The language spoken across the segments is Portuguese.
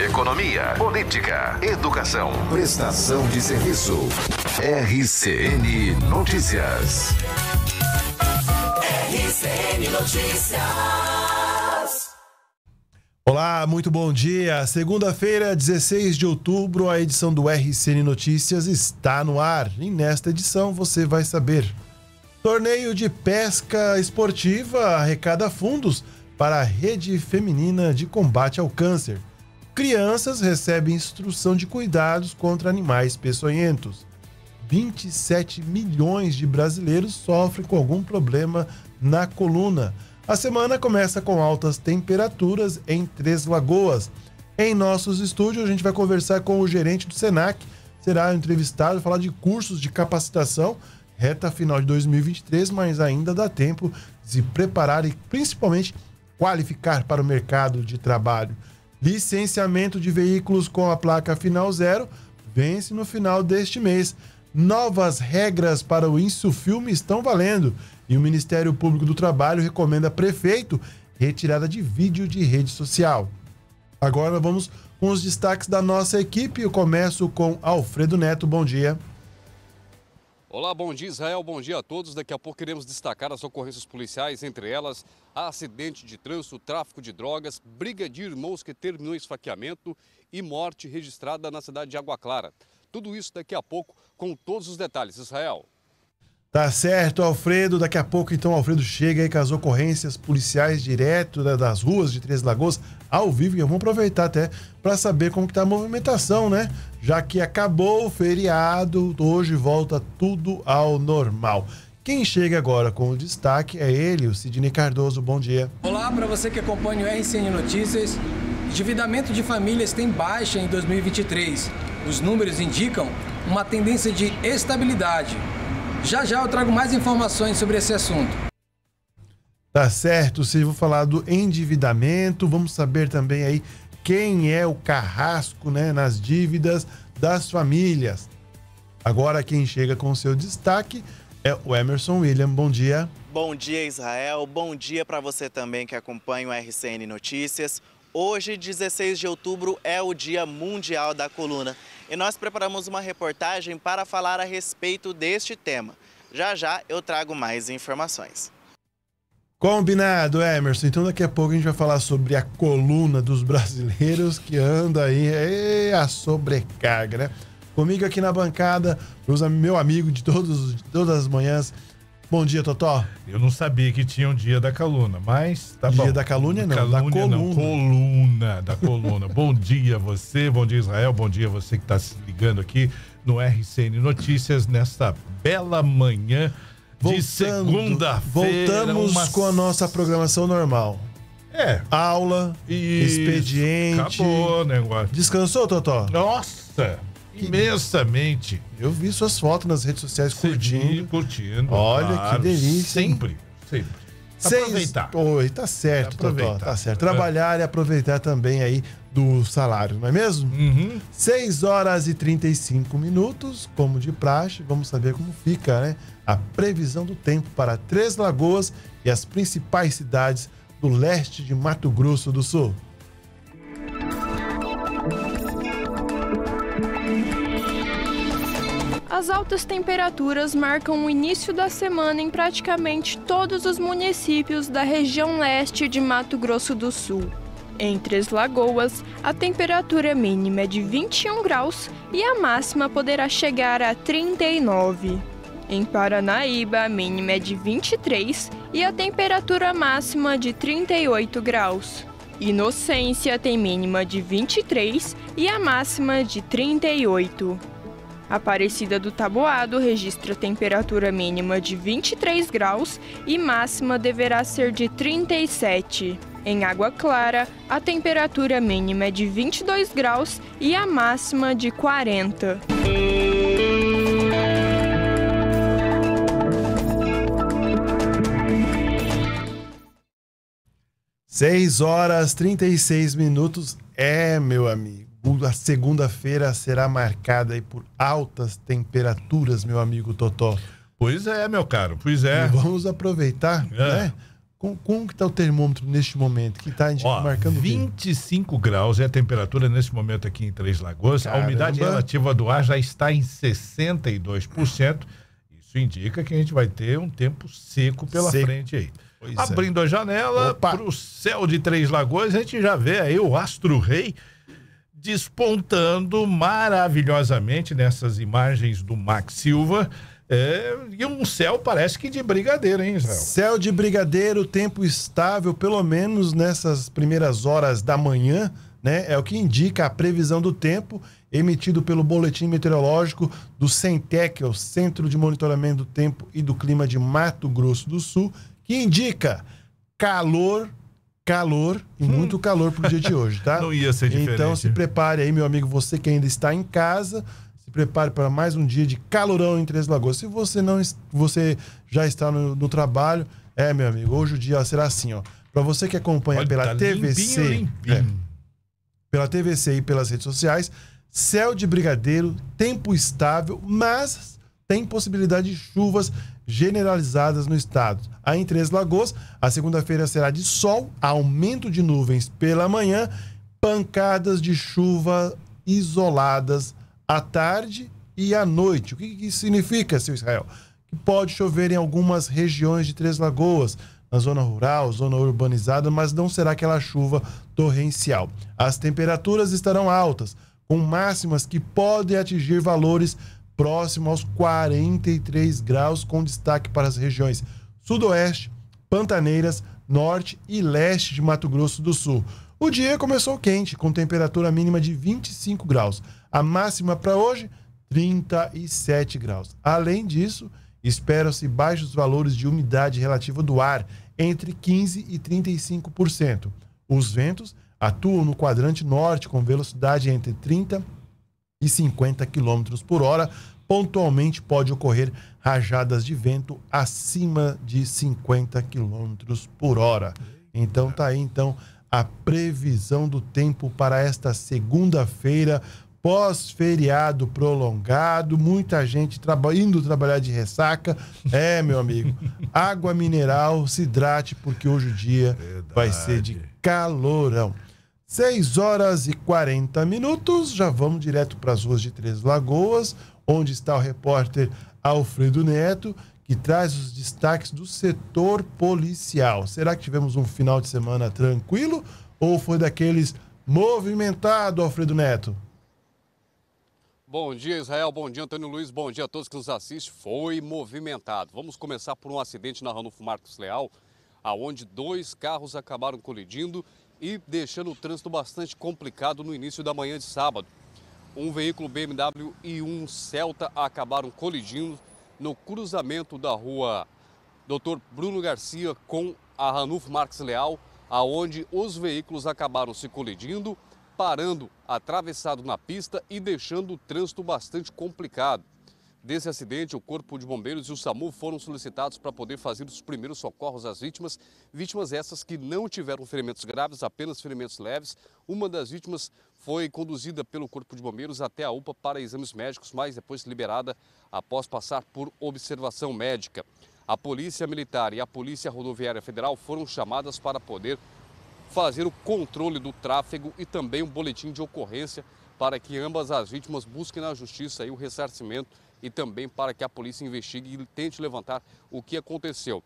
economia, política, educação, prestação de serviço. RCN Notícias. RCN Notícias. Olá, muito bom dia. Segunda-feira, 16 de outubro, a edição do RCN Notícias está no ar. E nesta edição você vai saber. Torneio de pesca esportiva arrecada fundos para a Rede Feminina de Combate ao Câncer. Crianças recebem instrução de cuidados contra animais peçonhentos. 27 milhões de brasileiros sofrem com algum problema na coluna. A semana começa com altas temperaturas em Três Lagoas. Em nossos estúdios, a gente vai conversar com o gerente do SENAC, será entrevistado, falar de cursos de capacitação, reta final de 2023, mas ainda dá tempo de se preparar e principalmente qualificar para o mercado de trabalho. Licenciamento de veículos com a placa final zero vence no final deste mês. Novas regras para o Insufilme estão valendo e o Ministério Público do Trabalho recomenda prefeito retirada de vídeo de rede social. Agora vamos com os destaques da nossa equipe. Eu começo com Alfredo Neto. Bom dia. Olá, bom dia Israel, bom dia a todos. Daqui a pouco iremos destacar as ocorrências policiais, entre elas acidente de trânsito, tráfico de drogas, briga de irmãos que terminou esfaqueamento e morte registrada na cidade de Água Clara. Tudo isso daqui a pouco com todos os detalhes. Israel. Tá certo, Alfredo. Daqui a pouco, então, Alfredo chega aí com as ocorrências policiais direto das ruas de Três Lagoas, ao vivo. E eu vou aproveitar até para saber como que tá a movimentação, né? Já que acabou o feriado, hoje volta tudo ao normal. Quem chega agora com o destaque é ele, o Sidney Cardoso. Bom dia. Olá para você que acompanha o RCN Notícias. Endividamento de famílias tem baixa em 2023. Os números indicam uma tendência de estabilidade. Já já eu trago mais informações sobre esse assunto. Tá certo, se vou falar do endividamento, vamos saber também aí quem é o carrasco né, nas dívidas das famílias. Agora quem chega com o seu destaque é o Emerson William. Bom dia. Bom dia, Israel. Bom dia para você também que acompanha o RCN Notícias. Hoje, 16 de outubro, é o Dia Mundial da Coluna e nós preparamos uma reportagem para falar a respeito deste tema. Já já eu trago mais informações. Combinado, Emerson. Então daqui a pouco a gente vai falar sobre a coluna dos brasileiros que anda aí, é a sobrecarga, né? comigo aqui na bancada, meu amigo de, todos, de todas as manhãs. Bom dia, Totó. Eu não sabia que tinha um dia da coluna, mas tá dia bom. Dia da calúnia não, calúnia, da coluna. Não, coluna, da coluna. bom dia você, bom dia Israel, bom dia você que está se ligando aqui no RCN Notícias nesta bela manhã Voltando, de segunda-feira. Voltamos uma... com a nossa programação normal. É. Aula, Isso, expediente. Acabou o negócio. Descansou, Totó? Nossa! imensamente. Eu vi suas fotos nas redes sociais Sim, curtindo. curtindo. Olha claro, que delícia. Sempre, sempre. Seis... Aproveitar. Oi, tá certo, Totó. Tá certo. Trabalhar é. e aproveitar também aí do salário, não é mesmo? Uhum. 6 horas e 35 minutos, como de praxe, vamos saber como fica, né? A previsão do tempo para Três Lagoas e as principais cidades do leste de Mato Grosso do Sul. As altas temperaturas marcam o início da semana em praticamente todos os municípios da região leste de Mato Grosso do Sul. Em Três Lagoas, a temperatura mínima é de 21 graus e a máxima poderá chegar a 39. Em Paranaíba, a mínima é de 23 e a temperatura máxima de 38 graus. Inocência tem mínima de 23 e a máxima de 38. Aparecida do Taboado registra temperatura mínima de 23 graus e máxima deverá ser de 37. Em Água Clara, a temperatura mínima é de 22 graus e a máxima de 40. Seis horas 36 minutos. É, meu amigo a segunda-feira será marcada por altas temperaturas, meu amigo Totó. Pois é, meu caro, pois é. E vamos aproveitar, é. né? como que está o termômetro neste momento? Que está marcando 25 bem. graus é a temperatura neste momento aqui em Três Lagoas. Caramba. A umidade relativa do ar já está em 62%. Isso indica que a gente vai ter um tempo seco pela seco. frente aí. Pois é. Abrindo é. a janela para o céu de Três Lagoas, a gente já vê aí o astro rei despontando maravilhosamente nessas imagens do Max Silva. É, e um céu parece que de brigadeiro, hein, Israel? Céu de brigadeiro, tempo estável, pelo menos nessas primeiras horas da manhã, né? É o que indica a previsão do tempo emitido pelo Boletim Meteorológico do CENTEC, o Centro de Monitoramento do Tempo e do Clima de Mato Grosso do Sul, que indica calor calor e hum. muito calor pro dia de hoje, tá? Não ia ser então, diferente. Então se prepare aí, meu amigo, você que ainda está em casa, se prepare para mais um dia de calorão em Três Lagoas. Se você não você já está no, no trabalho, é, meu amigo, hoje o dia será assim, ó. Para você que acompanha Olha, pela tá TVC, limpinho, limpinho. É, pela TVC e pelas redes sociais, céu de brigadeiro, tempo estável, mas tem possibilidade de chuvas generalizadas no estado. Aí em Três Lagoas, a segunda-feira será de sol, aumento de nuvens pela manhã, pancadas de chuva isoladas à tarde e à noite. O que, que significa, seu Israel? Que pode chover em algumas regiões de Três Lagoas, na zona rural, zona urbanizada, mas não será aquela chuva torrencial. As temperaturas estarão altas, com máximas que podem atingir valores próximo aos 43 graus, com destaque para as regiões Sudoeste, Pantaneiras, Norte e Leste de Mato Grosso do Sul. O dia começou quente, com temperatura mínima de 25 graus. A máxima para hoje, 37 graus. Além disso, esperam-se baixos valores de umidade relativa do ar, entre 15% e 35%. Os ventos atuam no quadrante norte com velocidade entre 30 e e 50 km por hora. Pontualmente pode ocorrer rajadas de vento acima de 50 km por hora. Então tá aí então a previsão do tempo para esta segunda-feira, pós-feriado prolongado, muita gente indo trabalhar de ressaca. É, meu amigo, água mineral, se hidrate, porque hoje o dia Verdade. vai ser de calorão. 6 horas e 40 minutos, já vamos direto para as ruas de Três Lagoas, onde está o repórter Alfredo Neto, que traz os destaques do setor policial. Será que tivemos um final de semana tranquilo ou foi daqueles movimentado, Alfredo Neto? Bom dia, Israel. Bom dia, Antônio Luiz. Bom dia a todos que nos assistem. Foi movimentado. Vamos começar por um acidente na Ranulfo Marcos Leal, aonde dois carros acabaram colidindo e deixando o trânsito bastante complicado no início da manhã de sábado. Um veículo BMW e um Celta acabaram colidindo no cruzamento da rua Dr. Bruno Garcia com a Ranulf Marques Leal, aonde os veículos acabaram se colidindo, parando atravessado na pista e deixando o trânsito bastante complicado. Desse acidente, o Corpo de Bombeiros e o SAMU foram solicitados para poder fazer os primeiros socorros às vítimas. Vítimas essas que não tiveram ferimentos graves, apenas ferimentos leves. Uma das vítimas foi conduzida pelo Corpo de Bombeiros até a UPA para exames médicos, mas depois liberada após passar por observação médica. A Polícia Militar e a Polícia Rodoviária Federal foram chamadas para poder fazer o controle do tráfego e também um boletim de ocorrência para que ambas as vítimas busquem na justiça o ressarcimento e também para que a polícia investigue e tente levantar o que aconteceu.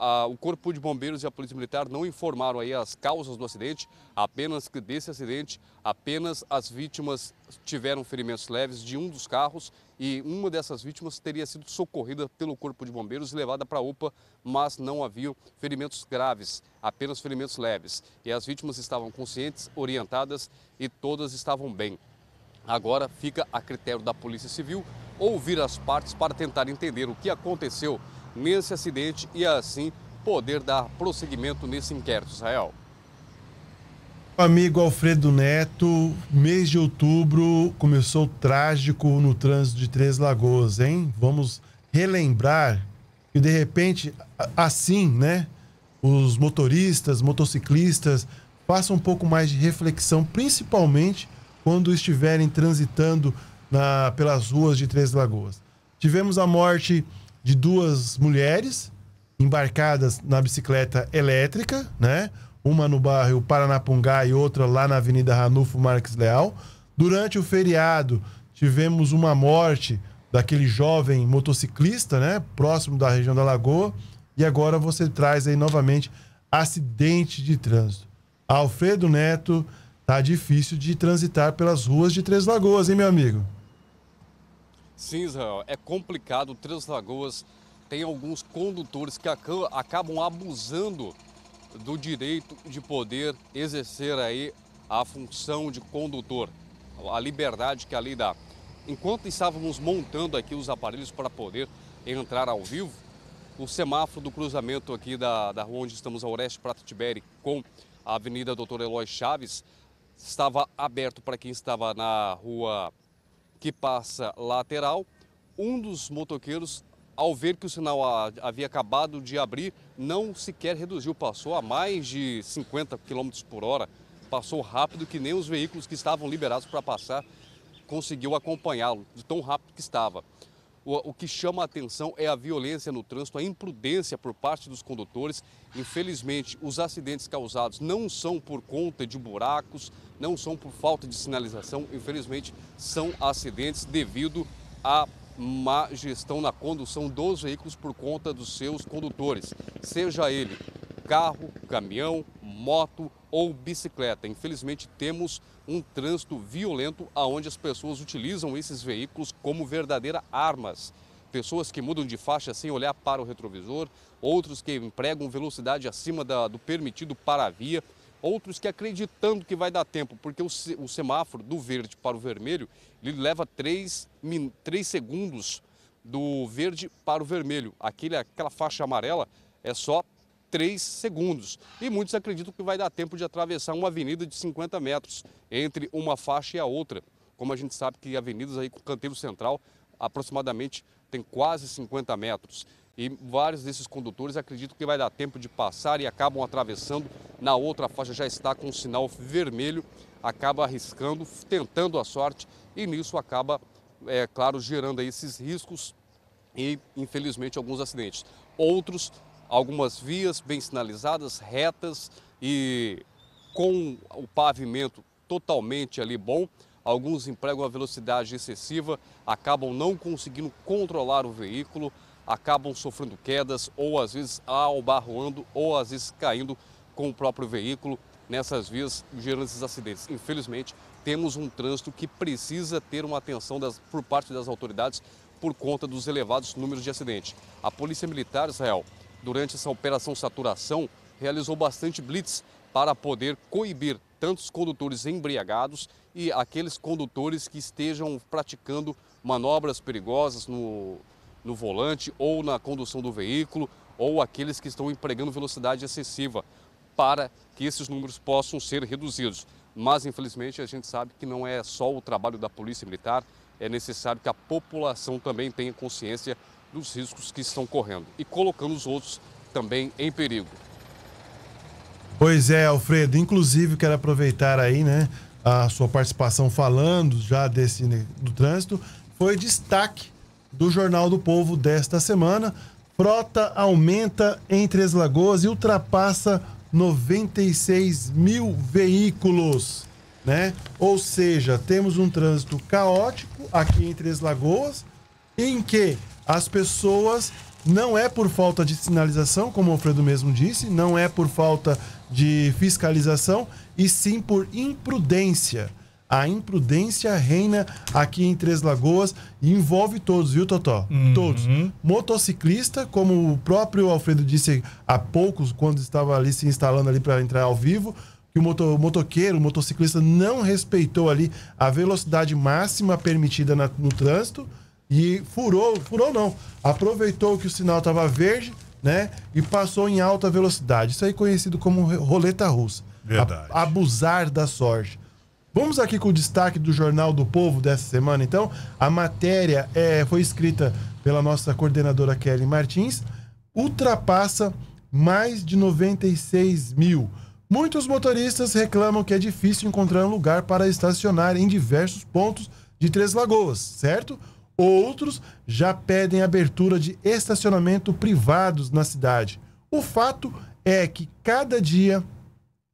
Ah, o Corpo de Bombeiros e a Polícia Militar não informaram aí as causas do acidente, apenas que desse acidente, apenas as vítimas tiveram ferimentos leves de um dos carros e uma dessas vítimas teria sido socorrida pelo Corpo de Bombeiros e levada para a UPA, mas não havia ferimentos graves, apenas ferimentos leves. E as vítimas estavam conscientes, orientadas e todas estavam bem. Agora fica a critério da Polícia Civil ouvir as partes para tentar entender o que aconteceu nesse acidente e assim poder dar prosseguimento nesse inquérito, Israel. Amigo Alfredo Neto, mês de outubro começou trágico no trânsito de Três Lagoas, hein? Vamos relembrar que de repente, assim, né? Os motoristas, motociclistas, façam um pouco mais de reflexão, principalmente quando estiverem transitando na, pelas ruas de Três Lagoas. Tivemos a morte de duas mulheres embarcadas na bicicleta elétrica, né? Uma no bairro Paranapungá e outra lá na Avenida Ranulfo Marques Leal. Durante o feriado, tivemos uma morte daquele jovem motociclista, né? Próximo da região da Lagoa. E agora você traz aí novamente acidente de trânsito. Alfredo Neto Tá difícil de transitar pelas ruas de Três Lagoas, hein, meu amigo? Sim, Israel, é complicado. Três Lagoas tem alguns condutores que acabam abusando do direito de poder exercer aí a função de condutor, a liberdade que ali dá. Enquanto estávamos montando aqui os aparelhos para poder entrar ao vivo, o semáforo do cruzamento aqui da, da rua onde estamos, a Oreste Prata Tiberi, com a Avenida Doutor Eloy Chaves, estava aberto para quem estava na rua que passa lateral. Um dos motoqueiros, ao ver que o sinal havia acabado de abrir, não sequer reduziu, passou a mais de 50 km por hora, passou rápido que nem os veículos que estavam liberados para passar conseguiu acompanhá-lo, de tão rápido que estava o, o que chama a atenção é a violência no trânsito, a imprudência por parte dos condutores. Infelizmente, os acidentes causados não são por conta de buracos, não são por falta de sinalização, infelizmente, são acidentes devido a má gestão na condução dos veículos por conta dos seus condutores, seja ele carro, caminhão, moto ou bicicleta. Infelizmente, temos um trânsito violento onde as pessoas utilizam esses veículos como verdadeiras armas. Pessoas que mudam de faixa sem olhar para o retrovisor, outros que empregam velocidade acima da, do permitido para a via, outros que acreditando que vai dar tempo, porque o, o semáforo do verde para o vermelho, ele leva 3, segundos do verde para o vermelho. Aquele, aquela faixa amarela é só 3 segundos. E muitos acreditam que vai dar tempo de atravessar uma avenida de 50 metros entre uma faixa e a outra. Como a gente sabe que avenidas aí com canteiro central aproximadamente tem quase 50 metros. E vários desses condutores acreditam que vai dar tempo de passar e acabam atravessando. Na outra faixa já está com um sinal vermelho, acaba arriscando, tentando a sorte e nisso acaba, é claro, gerando aí esses riscos e, infelizmente, alguns acidentes. Outros algumas vias bem sinalizadas, retas e com o pavimento totalmente ali bom. Alguns empregam a velocidade excessiva, acabam não conseguindo controlar o veículo, acabam sofrendo quedas ou às vezes albarroando ou às vezes caindo com o próprio veículo nessas vias, gerando esses acidentes. Infelizmente, temos um trânsito que precisa ter uma atenção das, por parte das autoridades por conta dos elevados números de acidentes. A Polícia Militar, Israel, durante essa operação saturação, realizou bastante blitz para poder coibir tanto os condutores embriagados e aqueles condutores que estejam praticando manobras perigosas no, no volante ou na condução do veículo, ou aqueles que estão empregando velocidade excessiva, para que esses números possam ser reduzidos. Mas, infelizmente, a gente sabe que não é só o trabalho da Polícia Militar, é necessário que a população também tenha consciência dos riscos que estão correndo e colocando os outros também em perigo. Pois é, Alfredo. Inclusive, quero aproveitar aí, né, a sua participação falando já desse né, do trânsito. Foi destaque do Jornal do Povo desta semana. Frota aumenta em Três Lagoas e ultrapassa 96 mil veículos, né? Ou seja, temos um trânsito caótico aqui em Três Lagoas, em que as pessoas não é por falta de sinalização, como o Alfredo mesmo disse, não é por falta de fiscalização, e sim por imprudência. A imprudência reina aqui em Três Lagoas e envolve todos, viu, Totó? Uhum. Todos. Motociclista, como o próprio Alfredo disse há poucos, quando estava ali se instalando ali para entrar ao vivo, que o, motoqueiro, o motociclista não respeitou ali a velocidade máxima permitida na, no trânsito e furou, furou não, aproveitou que o sinal estava verde, né? E passou em alta velocidade. Isso aí é conhecido como roleta russa. Verdade. A, abusar da sorte. Vamos aqui com o destaque do Jornal do Povo dessa semana, então. A matéria é, foi escrita pela nossa coordenadora Kelly Martins. Ultrapassa mais de 96 mil. Muitos motoristas reclamam que é difícil encontrar um lugar para estacionar em diversos pontos de Três Lagoas, certo? Outros já pedem abertura de estacionamento privados na cidade. O fato é que cada dia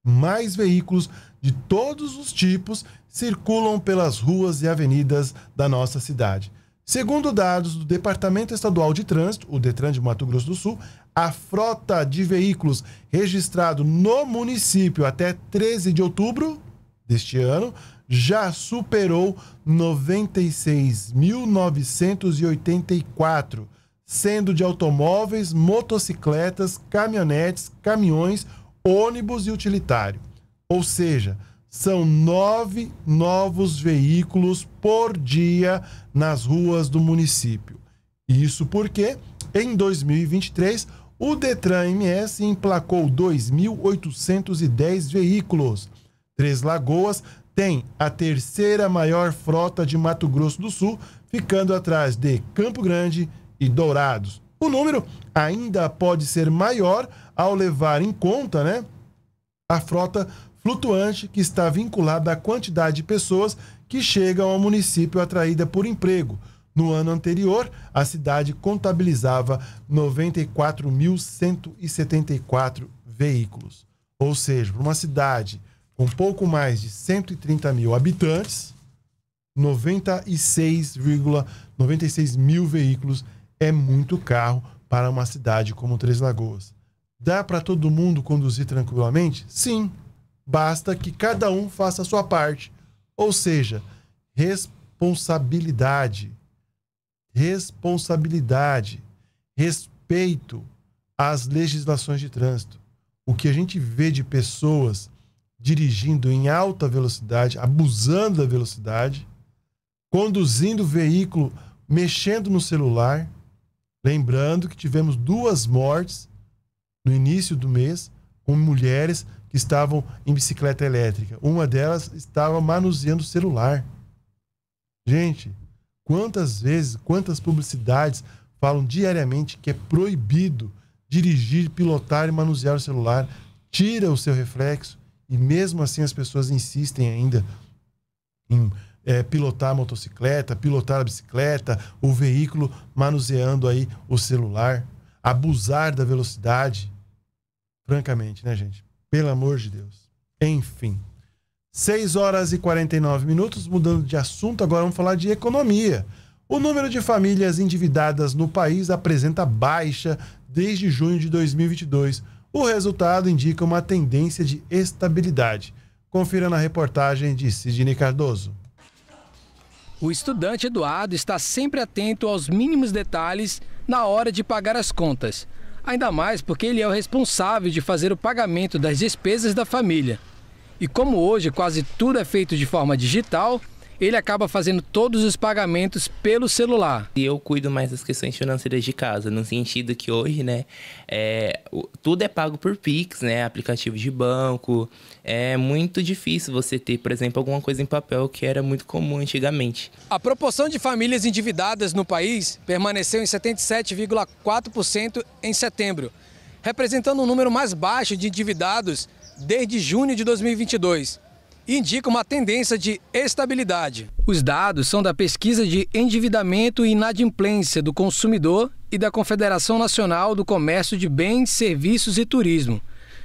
mais veículos de todos os tipos circulam pelas ruas e avenidas da nossa cidade. Segundo dados do Departamento Estadual de Trânsito, o Detran de Mato Grosso do Sul, a frota de veículos registrado no município até 13 de outubro deste ano já superou 96.984, sendo de automóveis, motocicletas, caminhonetes, caminhões, ônibus e utilitário. Ou seja, são nove novos veículos por dia nas ruas do município. Isso porque, em 2023, o Detran MS emplacou 2.810 veículos. Três Lagoas tem a terceira maior frota de Mato Grosso do Sul, ficando atrás de Campo Grande e Dourados. O número ainda pode ser maior ao levar em conta né, a frota flutuante que está vinculada à quantidade de pessoas que chegam ao município atraída por emprego. No ano anterior, a cidade contabilizava 94.174 veículos. Ou seja, para uma cidade com pouco mais de 130 mil habitantes, 96,96 ,96 mil veículos é muito carro para uma cidade como Três Lagoas. Dá para todo mundo conduzir tranquilamente? Sim, basta que cada um faça a sua parte. Ou seja, responsabilidade, responsabilidade, respeito às legislações de trânsito. O que a gente vê de pessoas dirigindo em alta velocidade, abusando da velocidade, conduzindo o veículo, mexendo no celular. Lembrando que tivemos duas mortes no início do mês com mulheres que estavam em bicicleta elétrica. Uma delas estava manuseando o celular. Gente, quantas vezes, quantas publicidades falam diariamente que é proibido dirigir, pilotar e manusear o celular? Tira o seu reflexo, e mesmo assim as pessoas insistem ainda em é, pilotar a motocicleta, pilotar a bicicleta, o veículo, manuseando aí o celular, abusar da velocidade. Francamente, né, gente? Pelo amor de Deus. Enfim. 6 horas e 49 minutos, mudando de assunto, agora vamos falar de economia. O número de famílias endividadas no país apresenta baixa desde junho de 2022. O resultado indica uma tendência de estabilidade. Confira na reportagem de Sidney Cardoso. O estudante Eduardo está sempre atento aos mínimos detalhes na hora de pagar as contas. Ainda mais porque ele é o responsável de fazer o pagamento das despesas da família. E como hoje quase tudo é feito de forma digital, ele acaba fazendo todos os pagamentos pelo celular. E eu cuido mais das questões financeiras de casa, no sentido que hoje, né, é, tudo é pago por Pix, né, aplicativo de banco. É muito difícil você ter, por exemplo, alguma coisa em papel que era muito comum antigamente. A proporção de famílias endividadas no país permaneceu em 77,4% em setembro, representando um número mais baixo de endividados desde junho de 2022 indica uma tendência de estabilidade. Os dados são da pesquisa de endividamento e inadimplência do consumidor e da Confederação Nacional do Comércio de Bens, Serviços e Turismo.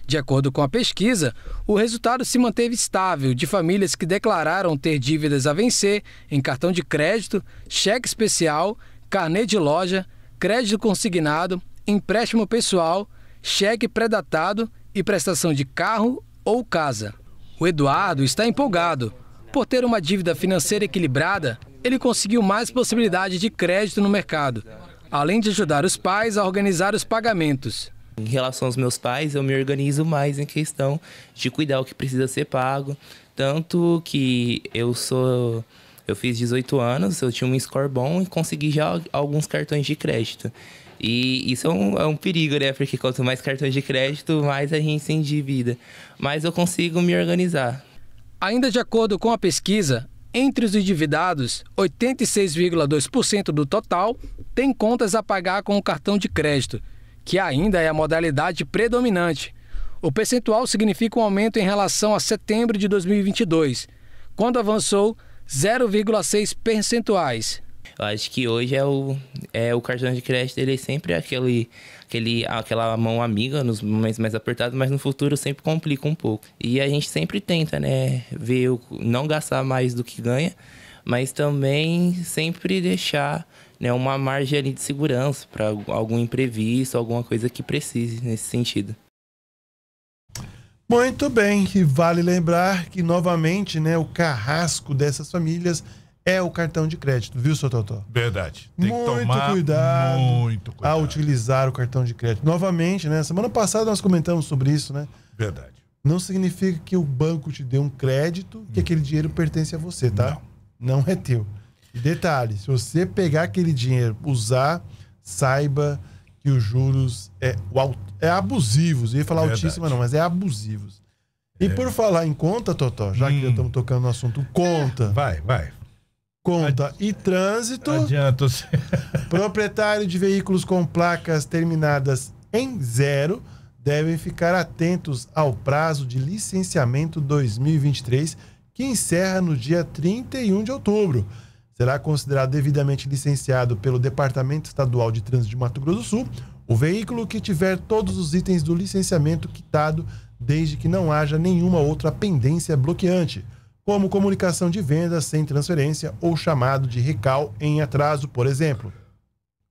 De acordo com a pesquisa, o resultado se manteve estável de famílias que declararam ter dívidas a vencer em cartão de crédito, cheque especial, carnê de loja, crédito consignado, empréstimo pessoal, cheque predatado e prestação de carro ou casa. O Eduardo está empolgado. Por ter uma dívida financeira equilibrada, ele conseguiu mais possibilidade de crédito no mercado, além de ajudar os pais a organizar os pagamentos. Em relação aos meus pais, eu me organizo mais em questão de cuidar o que precisa ser pago, tanto que eu sou eu fiz 18 anos, eu tinha um score bom e consegui já alguns cartões de crédito. E isso é um, é um perigo, né? Porque quanto mais cartões de crédito, mais a gente se endivida. Mas eu consigo me organizar. Ainda de acordo com a pesquisa, entre os endividados, 86,2% do total tem contas a pagar com o cartão de crédito, que ainda é a modalidade predominante. O percentual significa um aumento em relação a setembro de 2022, quando avançou 0,6 percentuais. Eu acho que hoje é o, é o cartão de crédito, ele é sempre aquele, aquele, aquela mão amiga nos momentos mais apertados, mas no futuro sempre complica um pouco. E a gente sempre tenta, né, ver, o, não gastar mais do que ganha, mas também sempre deixar né, uma margem ali de segurança para algum imprevisto, alguma coisa que precise nesse sentido. Muito bem, e vale lembrar que novamente né, o carrasco dessas famílias é o cartão de crédito, viu, seu Totó? Verdade. Tem muito que tomar cuidado muito cuidado a utilizar o cartão de crédito. Novamente, né? Semana passada nós comentamos sobre isso, né? Verdade. Não significa que o banco te dê um crédito, que hum. aquele dinheiro pertence a você, tá? Não, Não é teu. E detalhe, se você pegar aquele dinheiro, usar, saiba que os juros é, é abusivos. Eu ia falar altíssimo não, mas é abusivos. É. E por falar em conta, Totó, já hum. que estamos tocando no assunto, conta. É. Vai, vai. Conta Ad... e trânsito. Adianta. proprietário de veículos com placas terminadas em zero devem ficar atentos ao prazo de licenciamento 2023, que encerra no dia 31 de outubro. Será considerado devidamente licenciado pelo Departamento Estadual de Trânsito de Mato Grosso do Sul o veículo que tiver todos os itens do licenciamento quitado, desde que não haja nenhuma outra pendência bloqueante como comunicação de venda sem transferência ou chamado de recal em atraso, por exemplo.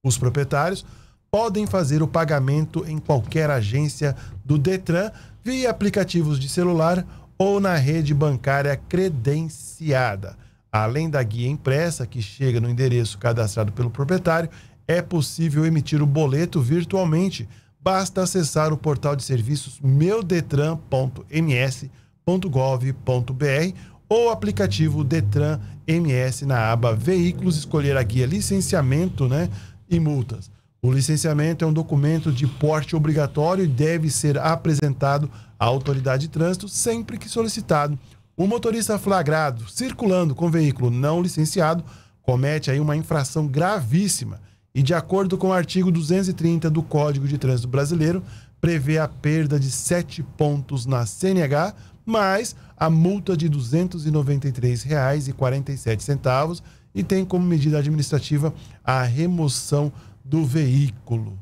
Os proprietários podem fazer o pagamento em qualquer agência do Detran via aplicativos de celular ou na rede bancária credenciada. Além da guia impressa, que chega no endereço cadastrado pelo proprietário, é possível emitir o boleto virtualmente. Basta acessar o portal de serviços meudetran.ms.gov.br ou aplicativo Detran MS na aba Veículos, escolher a guia Licenciamento né, e Multas. O licenciamento é um documento de porte obrigatório e deve ser apresentado à autoridade de trânsito sempre que solicitado. O motorista flagrado circulando com veículo não licenciado comete aí uma infração gravíssima e, de acordo com o artigo 230 do Código de Trânsito Brasileiro, prevê a perda de sete pontos na CNH, mais a multa de R$ 293,47 e tem como medida administrativa a remoção do veículo.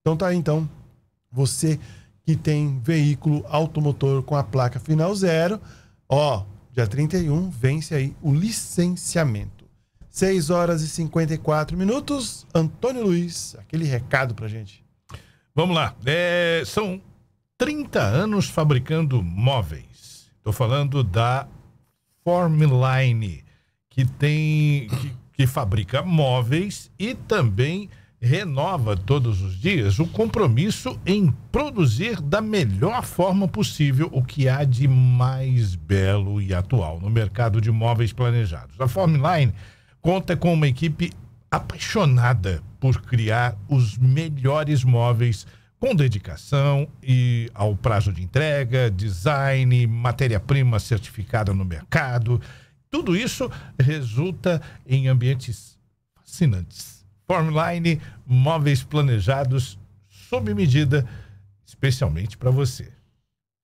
Então tá aí, então. Você que tem veículo automotor com a placa final zero, ó, dia 31 vence aí o licenciamento. 6 horas e 54 minutos. Antônio Luiz, aquele recado pra gente. Vamos lá. É, são 30 anos fabricando móveis. Estou falando da Formline, que tem que, que fabrica móveis e também renova todos os dias o compromisso em produzir da melhor forma possível o que há de mais belo e atual no mercado de móveis planejados. A Formline conta com uma equipe apaixonada por criar os melhores móveis planejados com dedicação e ao prazo de entrega, design, matéria-prima certificada no mercado. Tudo isso resulta em ambientes fascinantes. Formline móveis planejados sob medida, especialmente para você.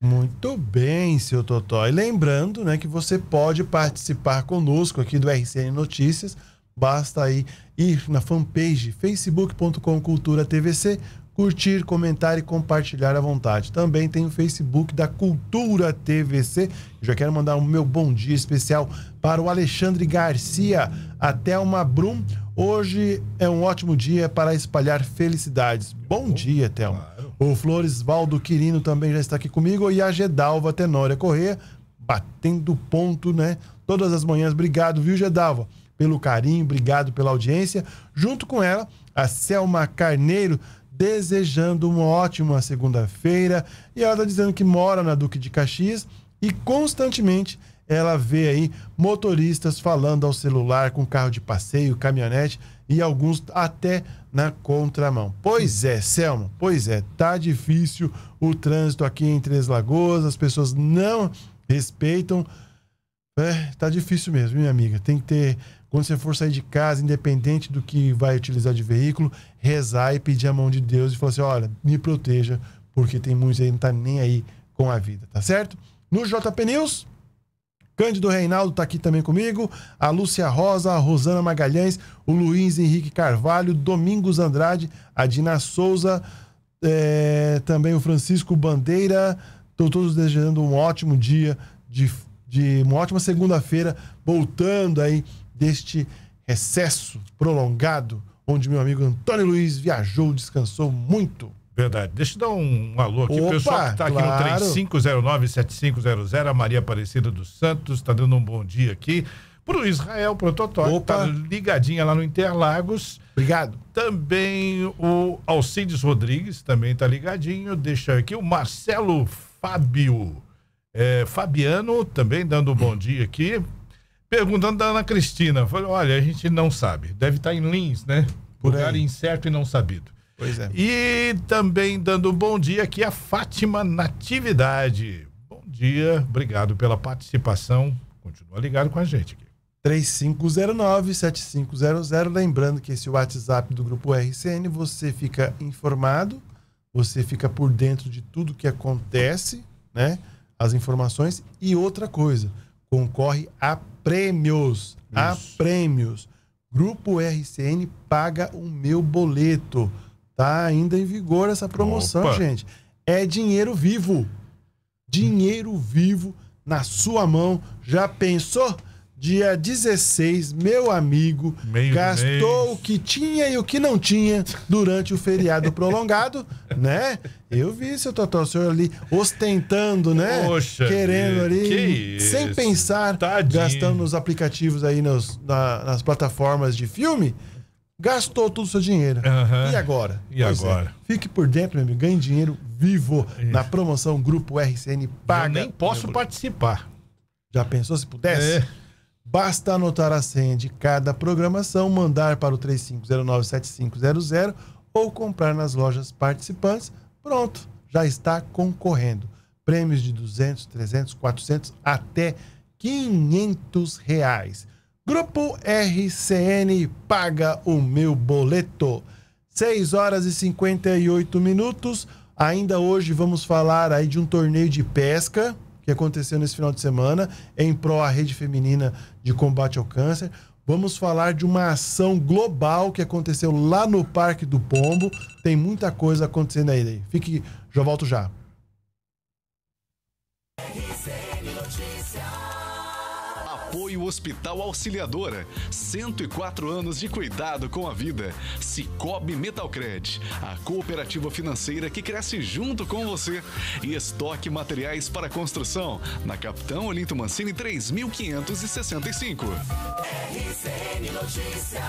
Muito bem, seu Totó. E lembrando, né, que você pode participar conosco aqui do RCN Notícias. Basta aí ir na fanpage facebook.com cultura tvc curtir, comentar e compartilhar à vontade. Também tem o Facebook da Cultura TVC. Já quero mandar o um meu bom dia especial para o Alexandre Garcia, a Thelma Brum. Hoje é um ótimo dia para espalhar felicidades. Bom, oh, dia, Thelma. Claro. O Valdo Quirino também já está aqui comigo e a Gedalva Tenória Corrêa, batendo ponto, né? Todas as manhãs. Obrigado, viu, Gedalva? Pelo carinho, obrigado pela audiência. Junto com ela, a Selma Carneiro desejando uma ótima segunda-feira. E ela está dizendo que mora na Duque de Caxias e constantemente ela vê aí motoristas falando ao celular com carro de passeio, caminhonete e alguns até na contramão. Pois é, Selmo, pois é, tá difícil o trânsito aqui em Três Lagoas, as pessoas não respeitam. É, tá difícil mesmo, minha amiga. Tem que ter, quando você for sair de casa, independente do que vai utilizar de veículo, rezar e pedir a mão de Deus e falar assim: olha, me proteja, porque tem muitos aí que não tá nem aí com a vida, tá certo? No JP News, Cândido Reinaldo tá aqui também comigo, a Lúcia Rosa, a Rosana Magalhães, o Luiz Henrique Carvalho, Domingos Andrade, a Dina Souza, é, também o Francisco Bandeira. Estão todos desejando um ótimo dia, de, de uma ótima segunda-feira, voltando aí deste recesso prolongado onde meu amigo Antônio Luiz viajou, descansou muito. Verdade. Deixa eu dar um, um alô aqui. Opa, pessoal que está claro. aqui no 3509-7500, a Maria Aparecida dos Santos, está dando um bom dia aqui. Pro Israel Prototó, está ligadinha lá no Interlagos. Obrigado. Também o Alcides Rodrigues, também está ligadinho. Deixa aqui o Marcelo Fábio. É, Fabiano também dando um bom dia aqui. Perguntando da Ana Cristina. Falei, olha, a gente não sabe. Deve estar tá em Lins, né? Por Lugar aí. incerto e não sabido. Pois é. E também dando um bom dia aqui a Fátima Natividade. Bom dia, obrigado pela participação. Continua ligado com a gente aqui. 3509-7500. Lembrando que esse WhatsApp do Grupo RCN, você fica informado, você fica por dentro de tudo que acontece, né? As informações. E outra coisa, concorre a prêmios. Isso. prêmios. Grupo RCN paga o meu boleto. Tá ainda em vigor essa promoção, Opa. gente. É dinheiro vivo. Dinheiro vivo na sua mão. Já pensou? Dia 16, meu amigo Meio gastou mês. o que tinha e o que não tinha durante o feriado prolongado, né? Eu vi, seu Totó, o senhor ali ostentando, né? Poxa Querendo ali, que sem isso? pensar, Tadinho. gastando nos aplicativos aí, nos, na, nas plataformas de filme gastou todo o seu dinheiro. Uhum. E agora? E pois é. agora? É. Fique por dentro, meu amigo. Ganhe dinheiro vivo Isso. na promoção Grupo RCN Paga. Eu nem posso participar. Já pensou se pudesse? É. Basta anotar a senha de cada programação, mandar para o 35097500 ou comprar nas lojas participantes. Pronto, já está concorrendo. Prêmios de 200, 300, 400 até 500 reais. Grupo RCN paga o meu boleto. 6 horas e 58 minutos. Ainda hoje vamos falar aí de um torneio de pesca que aconteceu nesse final de semana em pró à rede feminina de combate ao câncer. Vamos falar de uma ação global que aconteceu lá no Parque do Pombo. Tem muita coisa acontecendo aí. Fique, já volto já. Hospital Auxiliadora. 104 anos de cuidado com a vida. Cicobi Metalcred, a cooperativa financeira que cresce junto com você. E estoque materiais para construção, na Capitão Olinto Mancini 3565. RCN Notícias.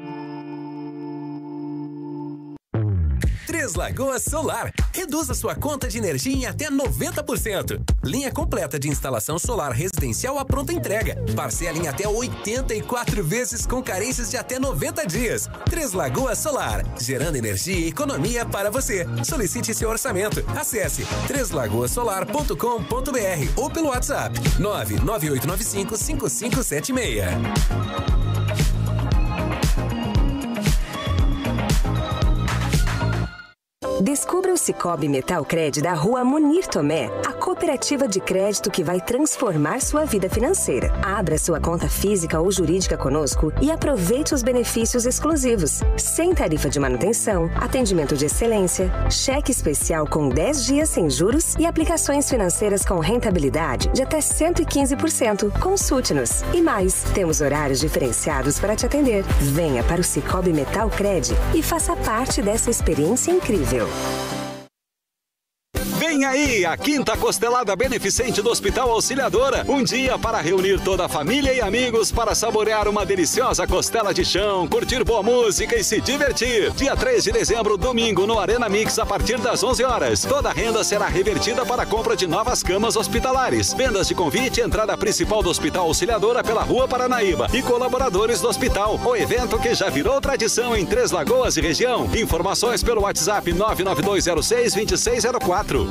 Três Lagoas Solar. Reduza sua conta de energia em até 90%. Linha completa de instalação solar residencial à pronta entrega. Parcela em até 84 vezes com carências de até 90 dias. Três Lagoas Solar, gerando energia e economia para você. Solicite seu orçamento. Acesse treslagoasolar.com.br ou pelo WhatsApp 998955576. Descubra o Cicobi Metal Crédito da rua Munir Tomé, a cooperativa de crédito que vai transformar sua vida financeira. Abra sua conta física ou jurídica conosco e aproveite os benefícios exclusivos, sem tarifa de manutenção, atendimento de excelência, cheque especial com 10 dias sem juros e aplicações financeiras com rentabilidade de até 115%. Consulte-nos. E mais, temos horários diferenciados para te atender. Venha para o Cicobi Metal Crédito e faça parte dessa experiência incrível. Thank you. Vem aí a quinta costelada beneficente do Hospital Auxiliadora. Um dia para reunir toda a família e amigos para saborear uma deliciosa costela de chão, curtir boa música e se divertir. Dia 3 de dezembro, domingo, no Arena Mix, a partir das 11 horas. Toda a renda será revertida para a compra de novas camas hospitalares. Vendas de convite, entrada principal do Hospital Auxiliadora pela Rua Paranaíba e colaboradores do hospital. O evento que já virou tradição em Três Lagoas e região. Informações pelo WhatsApp 99206 2604.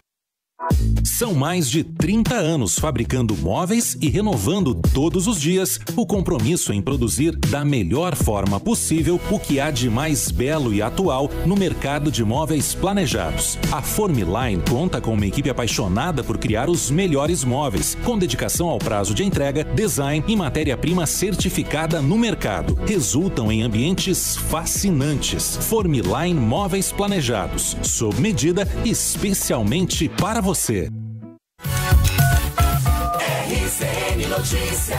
São mais de 30 anos fabricando móveis e renovando todos os dias o compromisso em produzir da melhor forma possível o que há de mais belo e atual no mercado de móveis planejados. A Formiline conta com uma equipe apaixonada por criar os melhores móveis, com dedicação ao prazo de entrega, design e matéria-prima certificada no mercado. Resultam em ambientes fascinantes. Formiline Móveis Planejados, sob medida especialmente para você você. RCN Notícias.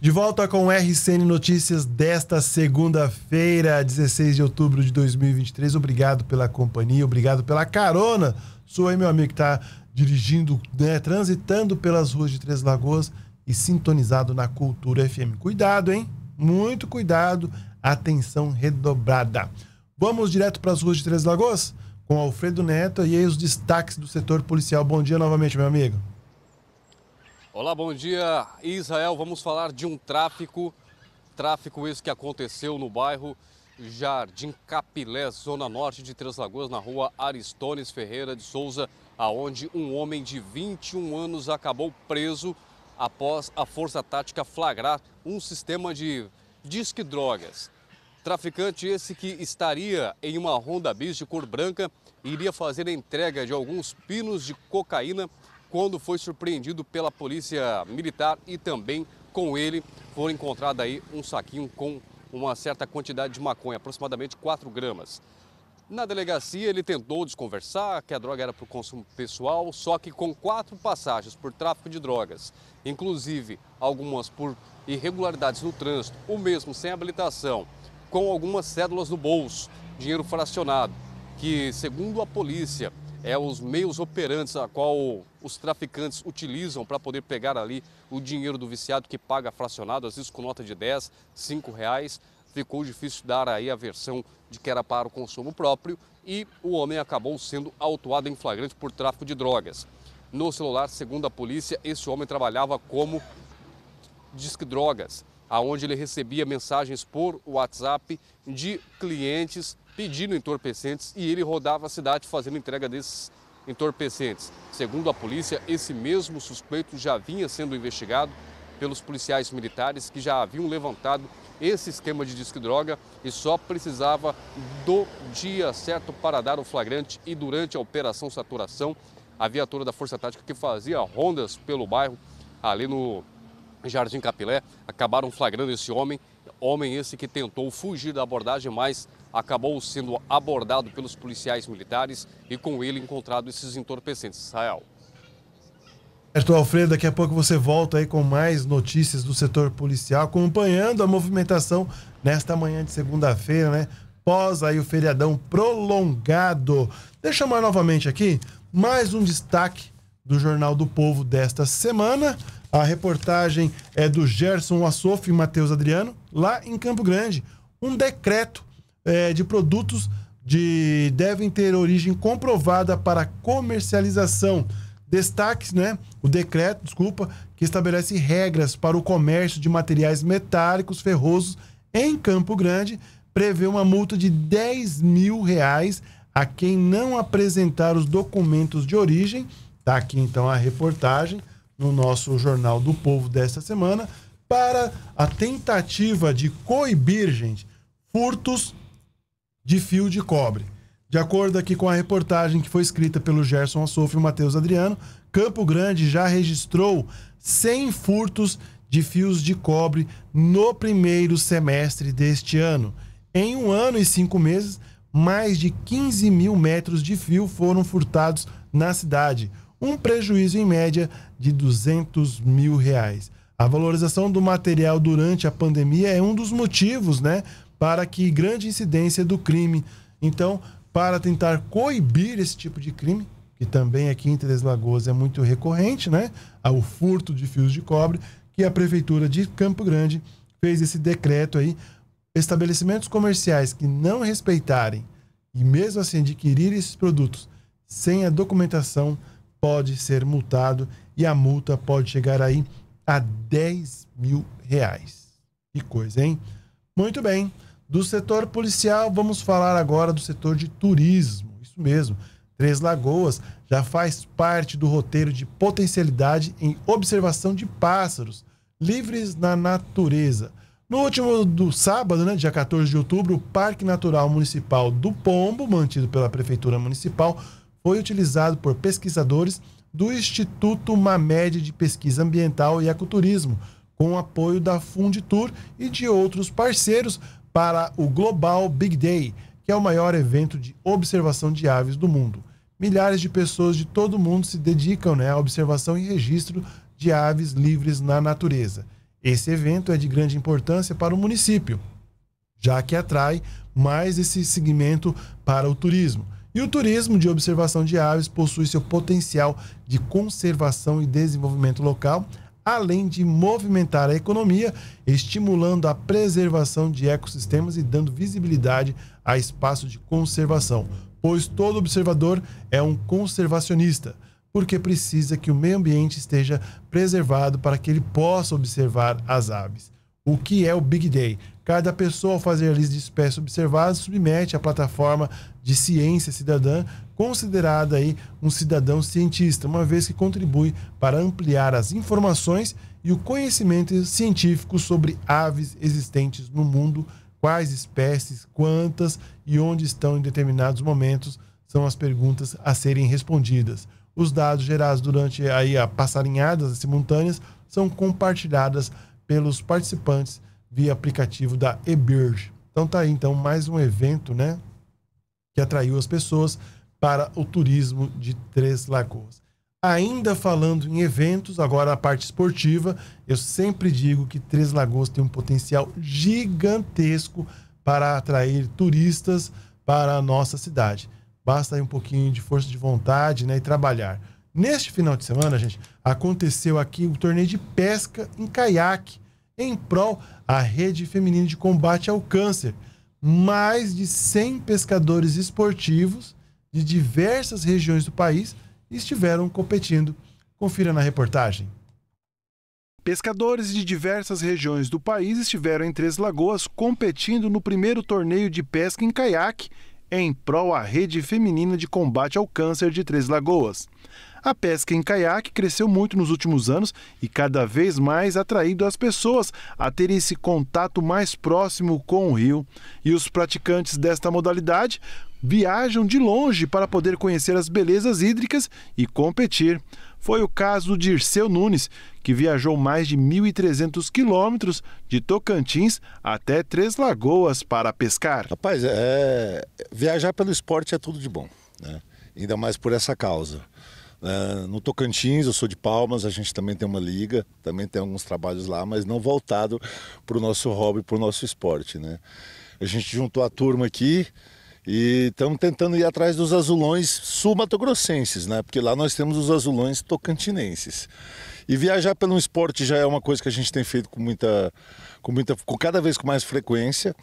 De volta com o RCN Notícias desta segunda-feira, 16 de outubro de 2023. Obrigado pela companhia, obrigado pela carona. Sou aí meu amigo que está dirigindo, né, transitando pelas ruas de Três Lagoas e sintonizado na Cultura FM. Cuidado, hein? Muito cuidado atenção redobrada. Vamos direto para as ruas de Três Lagoas com Alfredo Neto e aí os destaques do setor policial. Bom dia novamente, meu amigo. Olá, bom dia, Israel. Vamos falar de um tráfico, tráfico esse que aconteceu no bairro Jardim Capilé, zona norte de Três Lagoas, na rua Aristones Ferreira de Souza, aonde um homem de 21 anos acabou preso após a Força Tática flagrar um sistema de disque drogas. Traficante esse que estaria em uma Honda Bis de cor branca e iria fazer a entrega de alguns pinos de cocaína quando foi surpreendido pela polícia militar e também com ele foi encontrado aí um saquinho com uma certa quantidade de maconha, aproximadamente 4 gramas. Na delegacia, ele tentou desconversar que a droga era para o consumo pessoal, só que com quatro passagens por tráfico de drogas, inclusive algumas por irregularidades no trânsito, o mesmo sem habilitação com algumas cédulas no bolso, dinheiro fracionado, que, segundo a polícia, é os meios operantes a qual os traficantes utilizam para poder pegar ali o dinheiro do viciado que paga fracionado, às vezes com nota de 10, 5 reais. Ficou difícil dar aí a versão de que era para o consumo próprio e o homem acabou sendo autuado em flagrante por tráfico de drogas. No celular, segundo a polícia, esse homem trabalhava como disque drogas aonde ele recebia mensagens por WhatsApp de clientes pedindo entorpecentes e ele rodava a cidade fazendo entrega desses entorpecentes. Segundo a polícia, esse mesmo suspeito já vinha sendo investigado pelos policiais militares que já haviam levantado esse esquema de disque droga e só precisava do dia certo para dar o flagrante e durante a operação saturação, a viatura da Força Tática que fazia rondas pelo bairro ali no Jardim Capilé, acabaram flagrando esse homem, homem esse que tentou fugir da abordagem, mas acabou sendo abordado pelos policiais militares e com ele encontrado esses entorpecentes. Israel. Arthur Alfredo, daqui a pouco você volta aí com mais notícias do setor policial, acompanhando a movimentação nesta manhã de segunda-feira, né? Pós aí o feriadão prolongado. Deixa eu chamar novamente aqui mais um destaque do Jornal do Povo desta semana. A reportagem é do Gerson Assof e Matheus Adriano, lá em Campo Grande. Um decreto é, de produtos de devem ter origem comprovada para comercialização. Destaques, né? O decreto, desculpa, que estabelece regras para o comércio de materiais metálicos ferrosos em Campo Grande, prevê uma multa de 10 mil reais a quem não apresentar os documentos de origem Está aqui então a reportagem no nosso Jornal do Povo desta semana para a tentativa de coibir, gente, furtos de fio de cobre. De acordo aqui com a reportagem que foi escrita pelo Gerson Assouf e Matheus Adriano, Campo Grande já registrou 100 furtos de fios de cobre no primeiro semestre deste ano. Em um ano e cinco meses, mais de 15 mil metros de fio foram furtados na cidade um prejuízo em média de 200 mil reais. A valorização do material durante a pandemia é um dos motivos, né, para que grande incidência do crime. Então, para tentar coibir esse tipo de crime, que também aqui em Três Lagoas é muito recorrente, né, o furto de fios de cobre, que a prefeitura de Campo Grande fez esse decreto aí, estabelecimentos comerciais que não respeitarem e mesmo assim adquirir esses produtos sem a documentação pode ser multado e a multa pode chegar aí a 10 mil reais. Que coisa, hein? Muito bem. Do setor policial, vamos falar agora do setor de turismo. Isso mesmo. Três Lagoas já faz parte do roteiro de potencialidade em observação de pássaros livres na natureza. No último do sábado, né, dia 14 de outubro, o Parque Natural Municipal do Pombo, mantido pela Prefeitura Municipal, foi utilizado por pesquisadores do Instituto Mamed de Pesquisa Ambiental e Ecoturismo, com apoio da Funditur e de outros parceiros para o Global Big Day, que é o maior evento de observação de aves do mundo. Milhares de pessoas de todo o mundo se dedicam né, à observação e registro de aves livres na natureza. Esse evento é de grande importância para o município, já que atrai mais esse segmento para o turismo. E o turismo de observação de aves possui seu potencial de conservação e desenvolvimento local, além de movimentar a economia, estimulando a preservação de ecossistemas e dando visibilidade a espaço de conservação, pois todo observador é um conservacionista porque precisa que o meio ambiente esteja preservado para que ele possa observar as aves. O que é o Big Day? Cada pessoa, ao fazer a lista de espécies observadas, submete à plataforma de ciência cidadã, considerada aí um cidadão cientista, uma vez que contribui para ampliar as informações e o conhecimento científico sobre aves existentes no mundo, quais espécies, quantas e onde estão em determinados momentos, são as perguntas a serem respondidas. Os dados gerados durante aí a passarinhadas simultâneas são compartilhadas pelos participantes via aplicativo da eBird. Então tá aí, então, mais um evento, né? Que atraiu as pessoas para o turismo de Três Lagoas. Ainda falando em eventos, agora a parte esportiva, eu sempre digo que Três Lagoas tem um potencial gigantesco para atrair turistas para a nossa cidade. Basta aí um pouquinho de força de vontade né, e trabalhar. Neste final de semana, gente, aconteceu aqui o um torneio de pesca em caiaque em prol à rede feminina de combate ao câncer. Mais de 100 pescadores esportivos de diversas regiões do país estiveram competindo. Confira na reportagem. Pescadores de diversas regiões do país estiveram em Três Lagoas competindo no primeiro torneio de pesca em caiaque em prol à rede feminina de combate ao câncer de Três Lagoas. A pesca em caiaque cresceu muito nos últimos anos e cada vez mais atraindo as pessoas a terem esse contato mais próximo com o rio. E os praticantes desta modalidade viajam de longe para poder conhecer as belezas hídricas e competir. Foi o caso de Dirceu Nunes, que viajou mais de 1.300 quilômetros de Tocantins até Três Lagoas para pescar. Rapaz, é... viajar pelo esporte é tudo de bom, né? ainda mais por essa causa. Ah, no Tocantins, eu sou de Palmas, a gente também tem uma liga, também tem alguns trabalhos lá, mas não voltado para o nosso hobby, para o nosso esporte, né? A gente juntou a turma aqui e estamos tentando ir atrás dos azulões sul-matogrossenses, né? Porque lá nós temos os azulões tocantinenses. E viajar pelo esporte já é uma coisa que a gente tem feito com muita, com muita, com cada vez com mais frequência